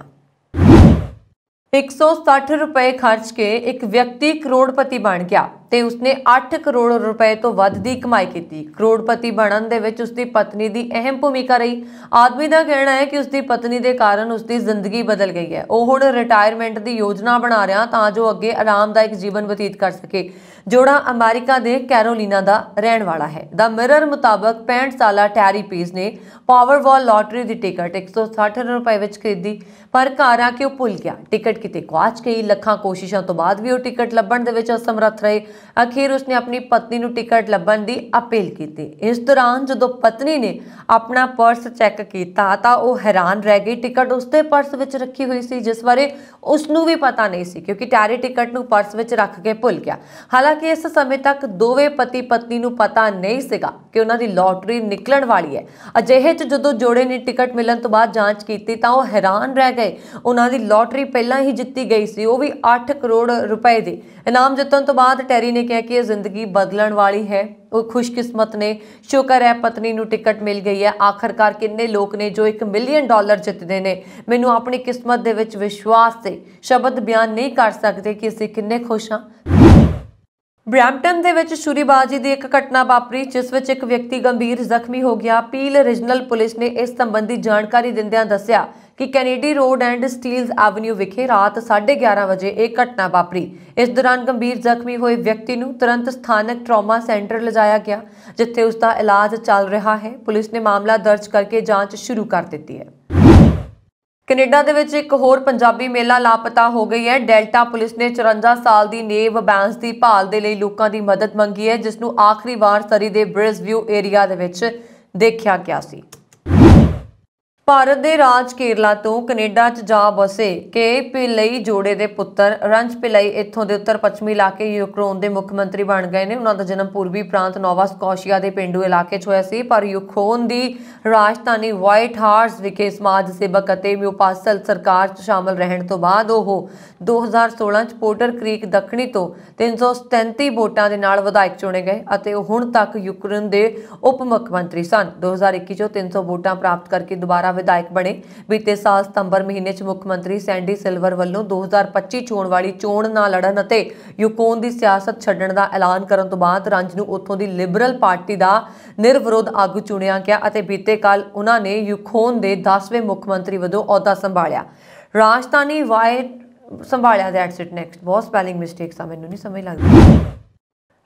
[SPEAKER 1] 160 ਰੁਪਏ ਖਰਚ ਕੇ ਇੱਕ ਵਿਅਕਤੀ ਕਰੋੜਪਤੀ ਬਣ ਗਿਆ ਤੇ ਉਸਨੇ 8 ਕਰੋੜ ਰੁਪਏ ਤੋਂ ਵੱਧ ਦੀ ਕਮਾਈ ਕੀਤੀ ਕਰੋੜਪਤੀ ਬਣਨ ਦੇ ਵਿੱਚ ਉਸਦੀ ਪਤਨੀ ਦੀ ਅਹਿਮ ਭੂਮਿਕਾ ਰਹੀ ਆਦਮੀ ਦਾ ਕਹਿਣਾ ਹੈ ਕਿ ਉਸਦੀ ਪਤਨੀ ਦੇ ਕਾਰਨ ਉਸਦੀ ਜ਼ਿੰਦਗੀ ਬਦਲ ਗਈ ਹੈ ਉਹ ਹੁਣ ਰਿਟਾਇਰਮੈਂਟ ਦੀ ਯੋਜਨਾ ਬਣਾ ਰਿਹਾ ਤਾਂ ਜੋ ਅੱਗੇ ਆਰਾਮਦਾਇਕ ਜੀਵਨ ਬਤੀਤ ਕਰ ਸਕੇ ਜੋੜਾ ਅਮਰੀਕਾ ਦੇ ਕੈਰੋਲੀਨਾ ਦਾ ਰਹਿਣ ਵਾਲਾ ਹੈ ਦਾ ਮਿਰਰ ਮੁਤਾਬਕ 65 ਸਾਲਾ ਟੈਰੀ ਪੀਸ ਨੇ ਪਾਵਰਵਾਲ ਲਾਟਰੀ ਦੀ ਟਿਕਟ 160 ਰੁਪਏ ਵਿੱਚ ਖਰੀਦੀ ਪਰ ਘਰ ਆ ਕੇ ਉਹ ਭੁੱਲ ਗਿਆ ਟਿਕਟ ਕਿਤੇ ਗਵਾਚ ਗਈ ਲੱਖਾਂ ਕੋਸ਼ਿਸ਼ਾਂ ਤੋਂ ਬਾਅਦ ਵੀ ਉਹ ਟਿਕਟ ਲੱਭਣ ਦੇ ਵਿੱਚ ਅਸਮਰੱਥ ਰਹੇ ਅਖੀਰ ਉਸਨੇ ਆਪਣੀ ਪਤਨੀ ਨੂੰ ਟਿਕਟ ਲੱਭਣ ਦੀ ਅਪੀਲ ਕੀਤੀ ਇਸ ਦੌਰਾਨ ਜਦੋਂ ਪਤਨੀ ਨੇ ਆਪਣਾ ਪਰਸ ਚੈੱਕ ਕੀਤਾ ਤਾਂ ਉਹ ਹੈਰਾਨ ਰਹਿ ਗਈ ਟਿਕਟ ਉਸਦੇ ਪਰਸ ਵਿੱਚ ਰੱਖੀ ਹੋਈ ਸੀ ਜਿਸ ਬਾਰੇ ਉਸ ਨੂੰ ਵੀ ਪਤਾ ਨਹੀਂ ਸੀ ਕਿਉਂਕਿ ਟੈਰੀ ਟਿਕਟ ਨੂੰ ਪਰਸ ਵਿੱਚ ਰੱਖ ਕੇ ਭੁੱਲ ਗਿਆ ਹਾਲਾਂਕਿ ਇਸ ਸਮੇਂ ਤੱਕ ਦੋਵੇਂ ਪਤੀ ਪਤਨੀ ਨੂੰ ਪਤਾ ਨਹੀਂ ਸੀਗਾ ਕਿ ਉਹਨਾਂ ਦੀ ਲਾਟਰੀ ਨਿਕਲਣ ਵਾਲੀ ਹੈ ਅਜਿਹੇ 'ਚ ਜਦੋਂ ਜੋੜੇ ਨੇ ਟਿਕਟ ਮਿਲਣ ਤੋਂ ਬਾਅਦ ਜਾਂਚ ਕੀਤੀ ਤਾਂ ਉਹ ਹੈਰਾਨ ਰਹਿ ਗਏ ਉਹਨਾਂ ਦੀ ਲਾਟਰੀ ਪਹਿਲਾਂ ਹੀ ਜਿੱਤੀ ਗਈ ਸੀ ਉਹ ਵੀ 8 ਕਰੋੜ ਰੁਪਏ ਦੀ ਇਨਾਮ ਜਿੱਤਣ ਤੋਂ ਬਾਅਦ ਟੈਰੀ ਅਲੀ ਨੇ ਕਿਹਾ ਕਿ ਇਹ ਜ਼ਿੰਦਗੀ ਬਦਲਣ ਵਾਲੀ ਹੈ ਉਹ ਖੁਸ਼ਕਿਸਮਤ ਨੇ ਸ਼ੁਕਰ ਹੈ ਪਤਨੀ ਨੂੰ ਟਿਕਟ ਮਿਲ ਗਈ ਹੈ ਆਖਰਕਾਰ ਕਿੰਨੇ ਲੋਕ ਨੇ ਜੋ 1 ਮਿਲੀਅਨ ਡਾਲਰ ਜਿੱਤਦੇ ਨੇ ਮੈਨੂੰ ਆਪਣੀ ਕਿਸਮਤ ਦੇ ਵਿੱਚ ਵਿਸ਼ਵਾਸ ਤੇ ਸ਼ਬਦ ਬਿਆਨ ਨਹੀਂ ਕਰ ਸਕਦੇ ਕਿ ਅਸੀਂ ਕਿੰਨੇ ਖੁਸ਼ ਹਾਂ ਬ੍ਰੈਂਪਟਨ ਦੇ ਵਿੱਚ ਸ਼ੂਰੀਬਾਜ਼ੀ ਦੀ ਇੱਕ ਘਟਨਾ ਵਾਪਰੀ ਜਿਸ ਵਿੱਚ ਇੱਕ ਵਿਅਕਤੀ ਗੰਭੀਰ ਜ਼ਖਮੀ ਹੋ ਗਿਆ ਪੀਲ ਰੀਜਨਲ ਪੁਲਿਸ ਨੇ ਇਸ ਸੰਬੰਧੀ ਜਾਣਕਾਰੀ ਦਿੰਦਿਆਂ ਦੱਸਿਆ ਕਿ Kennedy Road and Steeles Avenue ਵਿਖੇ ਰਾਤ 11:30 ਵਜੇ ਇੱਕ ਘਟਨਾ ਵਾਪਰੀ ਇਸ ਦੌਰਾਨ ਗੰਭੀਰ ਜ਼ਖਮੀ ਹੋਏ ਵਿਅਕਤੀ ਨੂੰ ਤੁਰੰਤ ਸਥਾਨਕ ਟਰਾਮਾ ਸੈਂਟਰ ਲਿਜਾਇਆ ਗਿਆ ਜਿੱਥੇ ਉਸ ਦਾ ਇਲਾਜ ਚੱਲ ਰਿਹਾ ਹੈ ਪੁਲਿਸ ਨੇ ਮਾਮਲਾ ਦਰਜ ਕਰਕੇ ਜਾਂਚ ਸ਼ੁਰੂ ਕਰ ਦਿੱਤੀ ਹੈ ਕੈਨੇਡਾ ਦੇ ਵਿੱਚ ਇੱਕ ਹੋਰ ਪੰਜਾਬੀ ਮੇਲਾ ਲਾਪਤਾ ਹੋ ਗਈ ਹੈ ਡੈਲਟਾ ਪੁਲਿਸ ਨੇ 54 ਸਾਲ ਦੀ ਨੇਵ ਬੈਂਸ ਦੀ ਭਾਲ ਦੇ ਲਈ ਲੋਕਾਂ ਦੀ ਮਦਦ ਮੰਗੀ ਹੈ ਜਿਸ ਨੂੰ ਆਖਰੀ ਵਾਰ ਸਰੀ ਦੇ ਬ੍ਰਿਜਵਿਊ ਏਰੀਆ ਦੇ ਵਿੱਚ ਦੇਖਿਆ ਗਿਆ ਸੀ ਭਾਰਤ ਦੇ ਰਾਜ ਕੇਰਲਾ ਤੋਂ ਕੈਨੇਡਾ 'ਚ ਜਾ ਬਸੇ ਕੇ ਪਿਲਈ ਜੋੜੇ ਦੇ ਪੁੱਤਰ ਰੰਜ ਪਿਲਈ ਇੱਥੋਂ ਦੇ ਉੱਤਰ ਪੱਛਮੀ ਇਲਾਕੇ ਯੂਕਰੋਨ ਦੇ ਮੁੱਖ ਮੰਤਰੀ ਬਣ ਗਏ ਨੇ ਉਹਨਾਂ ਦਾ ਜਨਮ ਪੂਰਬੀ ਪ੍ਰਾਂਤ ਨੋਵਾ ਸਕੋਸ਼ੀਆ ਦੇ ਪਿੰਡੂ ਇਲਾਕੇ 'ਚ ਹੋਇਆ ਸੀ ਪਰ ਯੂਕਰੋਨ ਦੀ ਰਾਜਧਾਨੀ ਵਾਈਟ ਹਾਰਸ ਵਿਖੇ ਸਮਾਜ ਸੇਵਕ ਅਤੇ ਮਿਉਪਾਸਲ ਸਰਕਾਰ 'ਚ ਸ਼ਾਮਲ ਰਹਿਣ ਤੋਂ ਬਾਅਦ ਉਹ 2016 'ਚ ਪੋਟਰ ਕ੍ਰੀਕ ਦੱਖਣੀ ਤੋਂ 337 ਵੋਟਾਂ ਦੇ ਨਾਲ ਵਿਧਾਇਕ ਚੁਣੇ ਗਏ ਅਤੇ ਉਹ ਹੁਣ ਤੱਕ ਯੂਕਰੋਨ ਦੇ ਉਪ ਮੁੱਖ ਮੰਤਰੀ ਸਨ 2021 'ਚ 300 ਵੋਟਾਂ ਪ੍ਰਾਪਤ ਕਰਕੇ ਦੁਬਾਰਾ ਹਰਿਆਣਾ ਵਿਧਾਇਕ ਬਣੇ ਬੀਤੇ ਸਾਲ ਸਤੰਬਰ ਮਹੀਨੇ 'ਚ ਮੁੱਖ ਮੰਤਰੀ ਸੈਂਡੀ ਸਿਲਵਰ ਵੱਲੋਂ 2025 ਚੋਣ ਵਾਲੀ ਚੋਣ ਨਾ ਲੜਨ ਅਤੇ ਯੂਕੋਨ ਦੀ ਸਿਆਸਤ ਛੱਡਣ ਦਾ ਐਲਾਨ ਕਰਨ ਤੋਂ ਬਾਅਦ ਰੰਜ ਨੂੰ ਉੱਥੋਂ ਦੀ ਲਿਬਰਲ ਪਾਰਟੀ ਦਾ ਨਿਰਵਿਰੋਧ ਆਗੂ ਚੁਣਿਆ ਗਿਆ ਅਤੇ ਬੀਤੇ ਕੱਲ ਉਹਨਾਂ ਨੇ ਯੂਕੋਨ ਦੇ 10ਵੇਂ ਮੁੱਖ ਮੰਤਰੀ ਵਜੋਂ ਅਹੁਦਾ ਸੰਭਾਲਿਆ ਰਾਜਧਾਨੀ ਵਾਈ ਸੰਭਾਲਿਆ ਦੈਟਸ ਇਟ ਨੈਕਸਟ ਬਹੁਤ ਸਪੈਲਿੰਗ ਮਿਸਟੇਕਸ ਆ ਮੈਨੂੰ ਨਹੀਂ ਸਮਝ ਲੱਗਦੀ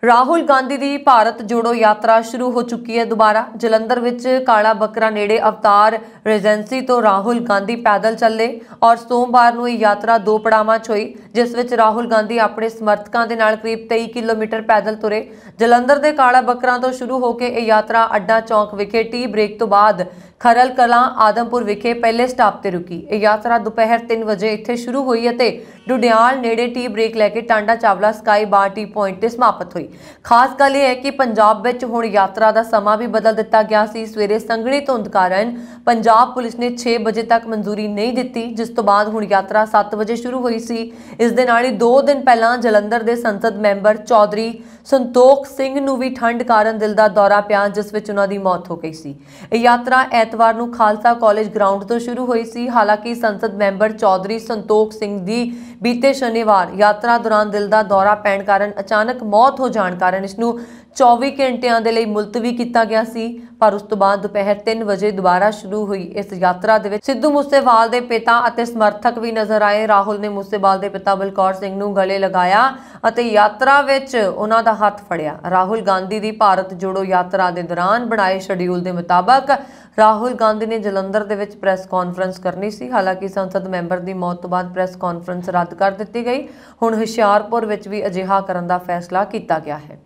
[SPEAKER 1] ਰਾਹੁਲ ਗਾਂਧੀ ਦੀ ਭਾਰਤ ਜੋੜੋ ਯਾਤਰਾ ਸ਼ੁਰੂ ਹੋ ਚੁੱਕੀ ਹੈ ਦੁਬਾਰਾ ਜਲੰਧਰ ਵਿੱਚ ਕਾਲਾ ਬੱਕਰਾ ਨੇੜੇ ਅਵਤਾਰ ਰੈਜੈਂਸੀ ਤੋਂ ਰਾਹੁਲ ਗਾਂਧੀ ਪੈਦਲ ਚੱਲੇ ਔਰ ਸੋਮਵਾਰ ਨੂੰ ਇਹ ਯਾਤਰਾ ਦੋ ਪੜਾਵਾਂ 'ਚ ਹੋਈ ਜਿਸ ਵਿੱਚ ਰਾਹੁਲ ਗਾਂਧੀ ਆਪਣੇ ਸਮਰਥਕਾਂ ਦੇ ਨਾਲ ਕਰੀਬ 23 ਕਿਲੋਮੀਟਰ ਪੈਦਲ ਤੁਰੇ ਜਲੰਧਰ ਦੇ ਕਾਲਾ ਬੱਕਰਾ ਤੋਂ ਸ਼ੁਰੂ ਹੋ ਕੇ ਇਹ ਯਾਤਰਾ ਅੱਡਾ ਚੌਂਕ ਵਿਖੇ ਟੀ ਬ੍ਰੇਕ ਤੋਂ ਬਾਅਦ ਖਰਲ ਕਲਾਂ ਆਦਮਪੁਰ ਵਿਖੇ ਪਹਿਲੇ ਸਟਾਪ ਤੇ ਰੁਕੀ ਇਹ ਯਾਤਰਾ ਦੁਪਹਿਰ 3 ਵਜੇ ਇੱਥੇ ਸ਼ੁਰੂ ਹੋਈ ਅਤੇ ਡੁਡਿਆਲ ਨੇੜੇ ਟੀ ਬ੍ਰੇਕ ਲੈ ਕੇ Tanda Chawla sky bar T point ਤੇ ਸਮਾਪਤ ਹੋਈ ਖਾਸ ਗੱਲ ਇਹ ਹੈ ਕਿ ਪੰਜਾਬ ਵਿੱਚ ਹੁਣ ਯਾਤਰਾ ਦਾ ਸਮਾਂ ਵੀ ਬਦਲ ਦਿੱਤਾ ਗਿਆ ਸੀ ਸਵੇਰੇ ਸੰਘਣੀ ਧੁੰਦ ਕਾਰਨ ਪੰਜਾਬ ਪੁਲਿਸ ਨੇ 6 ਵਜੇ ਤੱਕ ਮਨਜ਼ੂਰੀ ਨਹੀਂ ਦਿੱਤੀ ਜਿਸ ਤੋਂ ਬਾਅਦ ਹੁਣ ਯਾਤਰਾ 7 ਵਜੇ ਸ਼ੁਰੂ ਹੋਈ ਸੀ ਇਸ ਦੇ ਨਾਲ ਹੀ 2 ਦਿਨ ਪਹਿਲਾਂ ਜਲੰਧਰ ਦੇ ਸੰਸਦ ਮੈਂਬਰ ਚੌਧਰੀ ਸੰਤੋਖ ਸਿੰਘ ਨੂੰ ਵੀ ਠੰਡ ਕਾਰਨ ਦਿਲ ਦਾ ਦੌਰਾ ਪਿਆ ਜਿਸ ਵਿੱਚ ਉਹਨਾਂ ਦੀ ਮੌਤ ਹੋ ਗਈ ਸੀ ਇਹ ਯਾਤਰਾ ਐਤਵਾਰ ਨੂੰ ਖਾਲਸਾ ਕਾਲਜ ਗਰਾਊਂਡ ਤੋਂ ਸ਼ੁਰੂ ਹੋਈ ਸੀ ਹਾਲਾਂਕਿ ਸੰਸਦ ਮੈਂਬਰ ਚੌਧਰੀ ਸੰਤੋਖ ਸਿੰਘ ਦੀ ਬੀਤੇ ਸ਼ਨੀਵਾਰ ਯਾਤਰਾ ਦੌਰਾਨ ਦਿਲ ਦਾ ਦੌਰਾ ਪੈਣ ਕਾਰਨ ਅਚਾਨਕ ਮੌਤ ਹੋ ਜਾਣ ਕਾਰਨ ਇਸ ਨੂੰ 24 ਘੰਟਿਆਂ ਦੇ ਲਈ ਮੁਲਤਵੀ ਕੀਤਾ ਗਿਆ ਸੀ ਪਰ ਉਸ ਤੋਂ ਬਾਅਦ ਦੁਪਹਿਰ 3 ਵਜੇ ਦੁਬਾਰਾ ਸ਼ੁਰੂ ਹੋਈ ਇਸ ਯਾਤਰਾ ਦੇ ਵਿੱਚ ਸਿੱਧੂ ਮੂਸੇਵਾਲ ਦੇ ਪਿਤਾ ਅਤੇ ਸਮਰਥਕ ਵੀ ਨਜ਼ਰ ਆਏ ਰਾਹੁਲ ਨੇ ਮੂਸੇਵਾਲ ਦੇ ਪਿਤਾ ਬਲਕੌਰ ਸਿੰਘ ਨੂੰ ਗਲੇ ਲਗਾਇਆ ਅਤੇ ਯਾਤਰਾ ਵਿੱਚ ਉਹਨਾਂ ਦਾ ਹੱਥ ਫੜਿਆ ਰਾਹੁਲ ਗਾਂਧੀ ਦੀ ਭਾਰਤ ਜੋੜੋ ਯਾਤਰਾ ਦੇ ਦੌਰਾਨ ਬਣਾਏ ਸ਼ਡਿਊਲ ਦੇ ਮੁਤਾਬਕ ਰਾਹੁਲ ਗਾਂਧੀ ਨੇ ਜਲੰਧਰ ਦੇ ਵਿੱਚ ਪ੍ਰੈਸ ਕਾਨਫਰੰਸ ਕਰਨੀ ਸੀ ਹਾਲਾਂਕਿ ਸੰਸਦ ਮੈਂਬਰ ਦੀ ਮੌਤ ਤੋਂ ਬਾਅਦ ਪ੍ਰੈਸ ਕਾਨਫਰੰਸ ਰੱਦ ਕਰ ਦਿੱਤੀ ਗਈ ਹੁਣ ਹੁਸ਼ਿਆਰਪੁਰ ਵਿੱਚ ਵੀ ਅਜਿਹਾ ਕਰਨ ਦਾ ਫੈਸਲਾ ਕੀਤਾ ਗਿਆ ਹੈ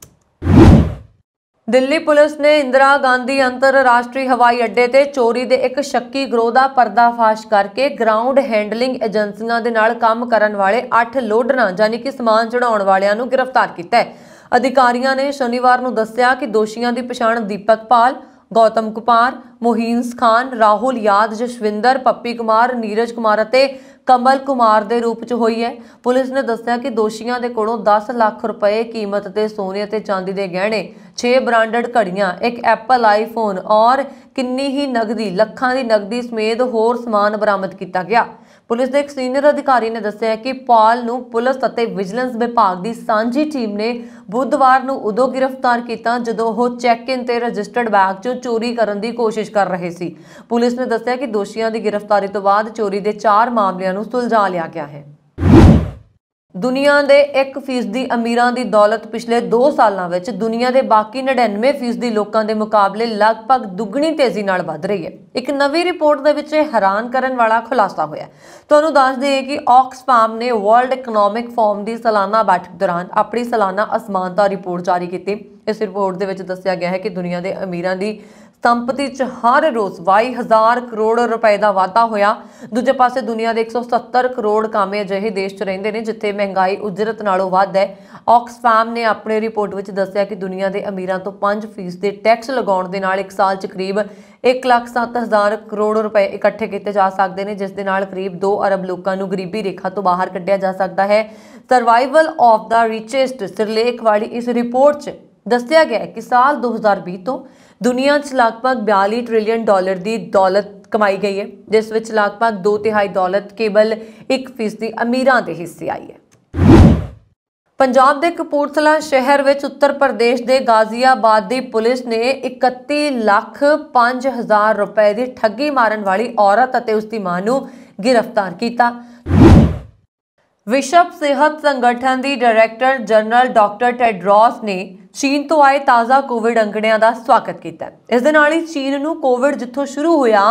[SPEAKER 1] ਦਿੱਲੀ ਪੁਲਿਸ ਨੇ ਇੰਦਰਾ ਗਾਂਧੀ ਅੰਤਰਰਾਸ਼ਟਰੀ ਹਵਾਈ ਅੱਡੇ ਤੇ ਚੋਰੀ ਦੇ ਇੱਕ ਸ਼ੱਕੀ ਗਰੋਹ ਦਾ ਪਰਦਾਫਾਸ਼ ਕਰਕੇ ਗਰਾਊਂਡ ਹੈਂਡਲਿੰਗ ਏਜੰਸੀਆਂ ਦੇ ਨਾਲ ਕੰਮ ਕਰਨ ਵਾਲੇ 8 ਲੋਡਰਾਂ ਯਾਨੀ ਕਿ ਸਮਾਨ ਚੜਾਉਣ ਵਾਲਿਆਂ ਨੂੰ ਗ੍ਰਿਫਤਾਰ ਕੀਤਾ ਹੈ ਅਧਿਕਾਰੀਆਂ ਨੇ ਸ਼ਨੀਵਾਰ ਨੂੰ ਦੱਸਿਆ ਕਿ ਦੋਸ਼ੀਆਂ ਦੀ ਪਛਾਣ ਦੀਪਕ ਪਾਲ ਗੌਤਮ ਕੁਪਾਰ ਮੋਹਿੰਸ ਖਾਨ ਰਾਹੁਲ ਯਾਦ ਜਸ਼ਵਿੰਦਰ ਪੱਪੀ ਕੁਮਾਰ ਨੀਰਜ ਕੁਮਾਰ ਅਤੇ ਕਮਲ ਕੁਮਾਰ ਦੇ ਰੂਪ 'ਚ ਹੋਈ ਹੈ ਪੁਲਿਸ ਨੇ ਦੱਸਿਆ ਕਿ ਦੋਸ਼ੀਆਂ ਦੇ ਕੋਲੋਂ 10 ਲੱਖ ਰੁਪਏ ਕੀਮਤ ਦੇ ਸੋਨੇ ਅਤੇ ਚਾਂਦੀ ਦੇ ਗਹਿਣੇ 6 ਬ੍ਰਾਂਡਡ ਘੜੀਆਂ ਇੱਕ ਐਪਲ ਆਈਫੋਨ ਔਰ ਕਿੰਨੀ ਹੀ ਨਗਦੀ ਲੱਖਾਂ ਦੀ ਨਗਦੀ ਸਮੇਤ ਹੋਰ ਸਮਾਨ ਬਰਾਮਦ ਕੀਤਾ ਗਿਆ ਪੁਲਿਸ ਦੇ ਇੱਕ ਸੀਨੀਅਰ ਅਧਿਕਾਰੀ ਨੇ ਦੱਸਿਆ ਕਿ ਪਾਲ ਨੂੰ ਪੁਲਿਸ ਅਤੇ ਵਿਜੀਲੈਂਸ ਵਿਭਾਗ ਦੀ ਸਾਂਝੀ ਟੀਮ ਨੇ ਬੁੱਧਵਾਰ ਨੂੰ ਉਦੋਂ ਗ੍ਰਿਫਤਾਰ ਕੀਤਾ ਜਦੋਂ ਉਹ ਚੈੱਕ-ਇਨ ਤੇ ਰਜਿਸਟਰਡ ਬੈਗ 'ਚੋਂ ਚੋਰੀ ਕਰਨ ਦੀ ਕੋਸ਼ਿਸ਼ ਕਰ ਰਹੇ ਸੀ ਪੁਲਿਸ ਨੇ ਦੱਸਿਆ ਕਿ ਦੋਸ਼ੀਆਂ ਦੀ ਗ੍ਰਿਫਤਾਰੀ ਤੋਂ ਬਾਅਦ ਚੋਰੀ ਦੇ 4 ਮਾਮਲਿਆਂ ਨੂੰ ਸੁਲਝਾ ਲਿਆ ਗਿਆ ਹੈ ਦੁਨੀਆ ਦੇ 1% ਦੀ ਅਮੀਰਾਂ ਦੀ ਦੌਲਤ ਪਿਛਲੇ 2 ਸਾਲਾਂ ਵਿੱਚ ਦੁਨੀਆ ਦੇ ਬਾਕੀ 99% ਦੇ ਲੋਕਾਂ ਦੇ ਮੁਕਾਬਲੇ ਲਗਭਗ ਦੁੱਗਣੀ ਤੇਜ਼ੀ ਨਾਲ ਵਧ ਰਹੀ ਹੈ ਇੱਕ ਨਵੀਂ ਰਿਪੋਰਟ ਦੇ ਵਿੱਚ ਇਹ ਹੈਰਾਨ ਕਰਨ ਵਾਲਾ ਖੁਲਾਸਾ ਹੋਇਆ ਤੁਹਾਨੂੰ ਦੱਸ ਦਈਏ ਕਿ ਆਕਸਫਾਮ ਨੇ ਵਰਲਡ ਇਕਨੋਮਿਕ ਫੋਰਮ ਦੀ ਸਾਲਾਨਾ ਬੈਠਕ ਦੌਰਾਨ ਆਪਣੀ ਸਾਲਾਨਾ ਅਸਮਾਨਤਾ ਰਿਪੋਰਟ ਜਾਰੀ ਕੀਤੀ ਇਸ ਰਿਪੋਰਟ ਦੇ ਵਿੱਚ ਦੱਸਿਆ ਗਿਆ ਹੈ ਕਿ ਦੁਨੀਆ ਦੇ ਅਮੀਰਾਂ ਦੀ ਸੰਪਤੀ 'ਚ ਹਰ ਰੋਜ਼ 22000 ਕਰੋੜ ਰੁਪਏ ਦਾ ਵਾਧਾ ਹੋਇਆ ਦੂਜੇ ਪਾਸੇ ਦੁਨੀਆ ਦੇ 170 ਕਰੋੜ ਕਾਮੇ ਅਜਿਹੇ ਦੇਸ਼ 'ਚ ਰਹਿੰਦੇ ਨੇ ਜਿੱਥੇ ਮਹਿੰਗਾਈ ਉਜਰਤ ਨਾਲੋਂ ਵੱਧ ਹੈ ਆਕਸਫਾਮ ਨੇ ਆਪਣੇ ਰਿਪੋਰਟ ਵਿੱਚ ਦੱਸਿਆ ਕਿ ਦੁਨੀਆ ਦੇ ਅਮੀਰਾਂ ਤੋਂ 5% ਦੇ ਟੈਕਸ ਲਗਾਉਣ ਦੇ ਨਾਲ ਇੱਕ ਸਾਲ 'ਚ ਕਰੀਬ 1,70,000 ਕਰੋੜ ਰੁਪਏ ਇਕੱਠੇ ਕੀਤੇ ਜਾ ਸਕਦੇ ਨੇ ਜਿਸ ਦੇ ਨਾਲ ਕਰੀਬ 2 ਅਰਬ ਲੋਕਾਂ ਨੂੰ ਗਰੀਬੀ ਰੇਖਾ ਤੋਂ ਬਾਹਰ ਕੱਢਿਆ ਜਾ ਸਕਦਾ ਹੈ ਸਰਵਾਈਵਲ ਆਫ ਦਾ ਰਿਚੇਸਟ ਸਿਰਲੇਖ ਵਾਲੀ ਇਸ ਰਿਪੋਰਟ 'ਚ ਦੱਸਿਆ ਗਿਆ ਕਿ ਸਾਲ 2020 ਤੋਂ ਦੁਨੀਆ 'ਚ ਲਗਭਗ 42 ਟ੍ਰਿਲੀਅਨ ਡਾਲਰ ਦੀ ਦੌਲਤ ਕਮਾਈ ਗਈ ਹੈ ਜਿਸ ਵਿੱਚ ਲਗਭਗ 2 ਤਿਹਾਈ ਦੌਲਤ ਕੇਵਲ 1% ਦੀ ਅਮੀਰਾਂ ਦੇ ਹਿੱਸੇ ਆਈ ਹੈ ਪੰਜਾਬ ਦੇ ਕਪੂਰਥਲਾ ਸ਼ਹਿਰ ਵਿੱਚ ਉੱਤਰ ਪ੍ਰਦੇਸ਼ ਦੇ ਗਾਜ਼ੀਆਬਾਦ ਦੀ ਪੁਲਿਸ ਨੇ 31 ਲੱਖ 5000 ਰੁਪਏ ਦੀ ਠੱਗੀ ਮਾਰਨ ਵਾਲੀ ਔਰਤ ਅਤੇ ਉਸ ਦੀ ਮਾਂ ਨੂੰ ਗ੍ਰਿਫਤਾਰ ਕੀਤਾ ਵਿਸ਼ਵ ਸਿਹਤ ਸੰਗਠਨ ਦੀ ਡਾਇਰੈਕਟਰ ਜਨਰਲ ਡਾਕਟਰ ਟੈਡਰੋਸ ਨੇ ਚੀਨ ਤੋਂ ਆਏ ਤਾਜ਼ਾ ਕੋਵਿਡ ਅੰਕੜਿਆਂ ਦਾ ਸਵਾਗਤ ਕੀਤਾ ਇਸ ਦੇ ਨਾਲ ਹੀ ਚੀਨ ਨੂੰ ਕੋਵਿਡ ਜਿੱਥੋਂ ਸ਼ੁਰੂ ਹੋਇਆ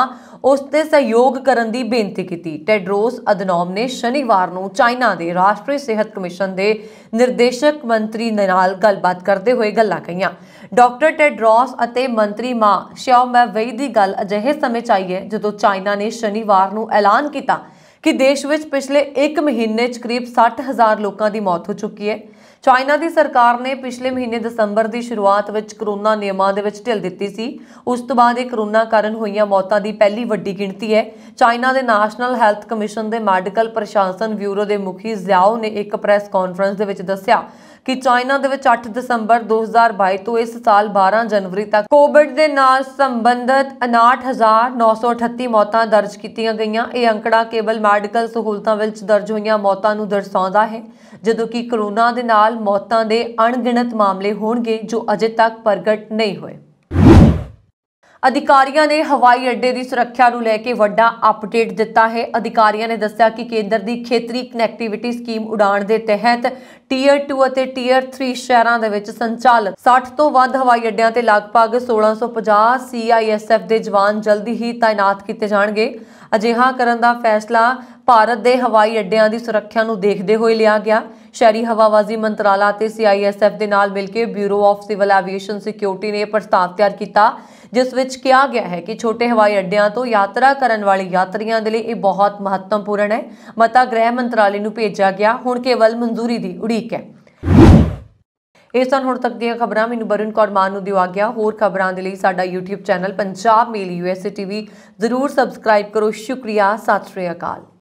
[SPEAKER 1] ਉਸ ਤੇ ਸਹਿਯੋਗ ਕਰਨ ਦੀ ਬੇਨਤੀ ਕੀਤੀ ਟੈਡਰੋਸ ਅਦਨੋਮ ਨੇ ਸ਼ਨੀਵਾਰ ਨੂੰ ਚਾਈਨਾ ਦੇ ਰਾਸ਼ਟਰੀ ਸਿਹਤ ਕਮਿਸ਼ਨ ਦੇ ਨਿਰਦੇਸ਼ਕ ਮੰਤਰੀ ਨਾਲ ਗੱਲਬਾਤ ਕਰਦੇ ਹੋਏ ਗੱਲਾਂ ਕਹੀਆਂ ਡਾਕਟਰ ਟੈਡਰੋਸ ਅਤੇ ਮੰਤਰੀ ਮਾ ਸ਼ਿਆਓ ਵੇਈ ਦੀ ਗੱਲ ਅਜਿਹੇ ਸਮੇਂ ਚਾਹੀਏ ਜਦੋਂ ਚਾਈਨਾ ਨੇ ਸ਼ਨੀਵਾਰ ਨੂੰ ਐਲਾਨ ਕੀਤਾ ਕਿ ਦੇਸ਼ ਵਿੱਚ ਪਿਛਲੇ 1 ਮਹੀਨੇ 'ਚ ਕਰੀਬ 60000 ਲੋਕਾਂ ਦੀ ਮੌਤ ਹੋ ਚੁੱਕੀ ਹੈ ਚਾਈਨਾ ਦੀ ਸਰਕਾਰ ਨੇ ਪਿਛਲੇ ਮਹੀਨੇ ਦਸੰਬਰ ਦੀ ਸ਼ੁਰੂਆਤ ਵਿੱਚ ਕਰੋਨਾ ਨਿਯਮਾਂ ਦੇ ਵਿੱਚ ਢਿੱਲ ਦਿੱਤੀ ਸੀ ਉਸ ਤੋਂ ਬਾਅਦ ਇਹ ਕਰੋਨਾ ਕਾਰਨ ਹੋਈਆਂ ਮੌਤਾਂ ਦੀ ਪਹਿਲੀ ਵੱਡੀ ਗਿਣਤੀ ਹੈ ਚਾਈਨਾ ਦੇ ਨੈਸ਼ਨਲ ਹੈਲਥ ਕਮਿਸ਼ਨ ਦੇ ਮੈਡੀਕਲ ਪ੍ਰਸ਼ਾਸਨ ਬਿਊਰੋ ਦੇ ਮੁਖੀ ਜ਼ਿਆਓ ਨੇ ਇੱਕ ਪ੍ਰੈਸ ਕਾਨਫਰੰਸ ਦੇ ਵਿੱਚ ਦੱਸਿਆ ਕਿ ਚਾਈਨਾ ਦੇ ਵਿੱਚ 8 ਦਸੰਬਰ 2022 ਤੋਂ ਇਸ ਸਾਲ 12 ਜਨਵਰੀ ਤੱਕ ਕੋਵਿਡ ਦੇ ਨਾਲ ਸੰਬੰਧਿਤ 59938 ਮੌਤਾਂ ਦਰਜ ਕੀਤੀਆਂ ਗਈਆਂ ਇਹ ਅੰਕੜਾ ਕੇਵਲ ਮੈਡੀਕਲ ਸਹੂਲਤਾਂ ਵਿੱਚ ਦਰਜ ਹੋਈਆਂ ਮੌਤਾਂ ਨੂੰ ਦਰਸਾਉਂਦਾ ਹੈ ਜਦੋਂ ਕਿ ਕਰੋਨਾ ਦੇ ਨਾਲ ਮੌਤਾਂ ਦੇ ਅਣਗਿਣਤ ਮਾਮਲੇ ਹੋਣਗੇ ਜੋ ਅਜੇ ਤੱਕ ਪ੍ਰਗਟ ਨਹੀਂ ਹੋਏ ਅਧਿਕਾਰੀਆਂ ਨੇ ਹਵਾਈ ਅੱਡੇ ਦੀ ਸੁਰੱਖਿਆ ਨੂੰ ਲੈ ਕੇ ਵੱਡਾ ਅਪਡੇਟ ਦਿੱਤਾ ਹੈ ਅਧਿਕਾਰੀਆਂ ਨੇ ਦੱਸਿਆ ਕਿ ਕੇਂਦਰ ਦੀ ਖੇਤਰੀ ਕਨੈਕਟੀਵਿਟੀ ਸਕੀਮ ਉਡਾਣ ਦੇ ਤਹਿਤ ਟੀਅਰ 2 ਅਤੇ ਟੀਅਰ 3 ਸ਼ਹਿਰਾਂ ਦੇ ਵਿੱਚ ਸੰਚਾਲਿਤ 60 ਤੋਂ ਵੱਧ ਹਵਾਈ ਅੱਡਿਆਂ ਤੇ ਲਗਭਗ 1650 ਸੀਆਈਐਸਐਫ ਦੇ ਜਵਾਨ ਜਲਦੀ ਹੀ ਤਾਇਨਾਤ ਕੀਤੇ ਜਾਣਗੇ ਅਜਿਹਾ ਕਰਨ ਦਾ ਫੈਸਲਾ ਭਾਰਤ ਦੇ ਹਵਾਈ ਅੱਡਿਆਂ ਦੀ ਸੁਰੱਖਿਆ ਨੂੰ ਦੇਖਦੇ ਹੋਏ ਲਿਆ ਗਿਆ ਸ਼ਹਿਰੀ ਹਵਾਵਾਜ਼ੀ ਮੰਤਰਾਲਾ ਅਤੇ ਸੀਆਈਐਸਐਫ ਦੇ ਨਾਲ ਮਿਲ ਕੇ bureau of civil aviation security ਨੇ ਪ੍ਰਸਤਾਵ ਤਿਆਰ ਕੀਤਾ ਜਿਸ ਵਿੱਚ ਕਿਹਾ ਗਿਆ ਹੈ ਕਿ ਛੋਟੇ ਹਵਾਈ ਅੱਡਿਆਂ ਤੋਂ ਯਾਤਰਾ ਕਰਨ ਵਾਲੇ ਯਾਤਰੀਆਂ ਦੇ ਲਈ ਇਹ ਬਹੁਤ ਮਹੱਤਵਪੂਰਨ ਹੈ ਮਤਾ ਗ੍ਰਹਿ ਮੰਤਰਾਲੇ ਨੂੰ ਭੇਜਿਆ ਗਿਆ ਹੁਣ ਕੇਵਲ ਮਨਜ਼ੂਰੀ ਦੀ ਉਡੀਕ ਹੈ ਇਹ ਸਨ ਹੁਣ ਤੱਕ ਦੀਆਂ ਖਬਰਾਂ ਮੈਨੂੰ ਬਰਨ ਕੌਰ ਮਾਨ ਨੂੰ ਦਿਵਾ ਗਿਆ ਹੋਰ ਖਬਰਾਂ ਦੇ ਲਈ ਸਾਡਾ YouTube channel Punjab mail USA TV ਜ਼ਰੂਰ ਸਬਸਕ੍ਰਾਈਬ ਕਰੋ ਸ਼ੁਕਰੀਆ ਸਤਿ ਸ਼੍ਰੀ ਅਕਾਲ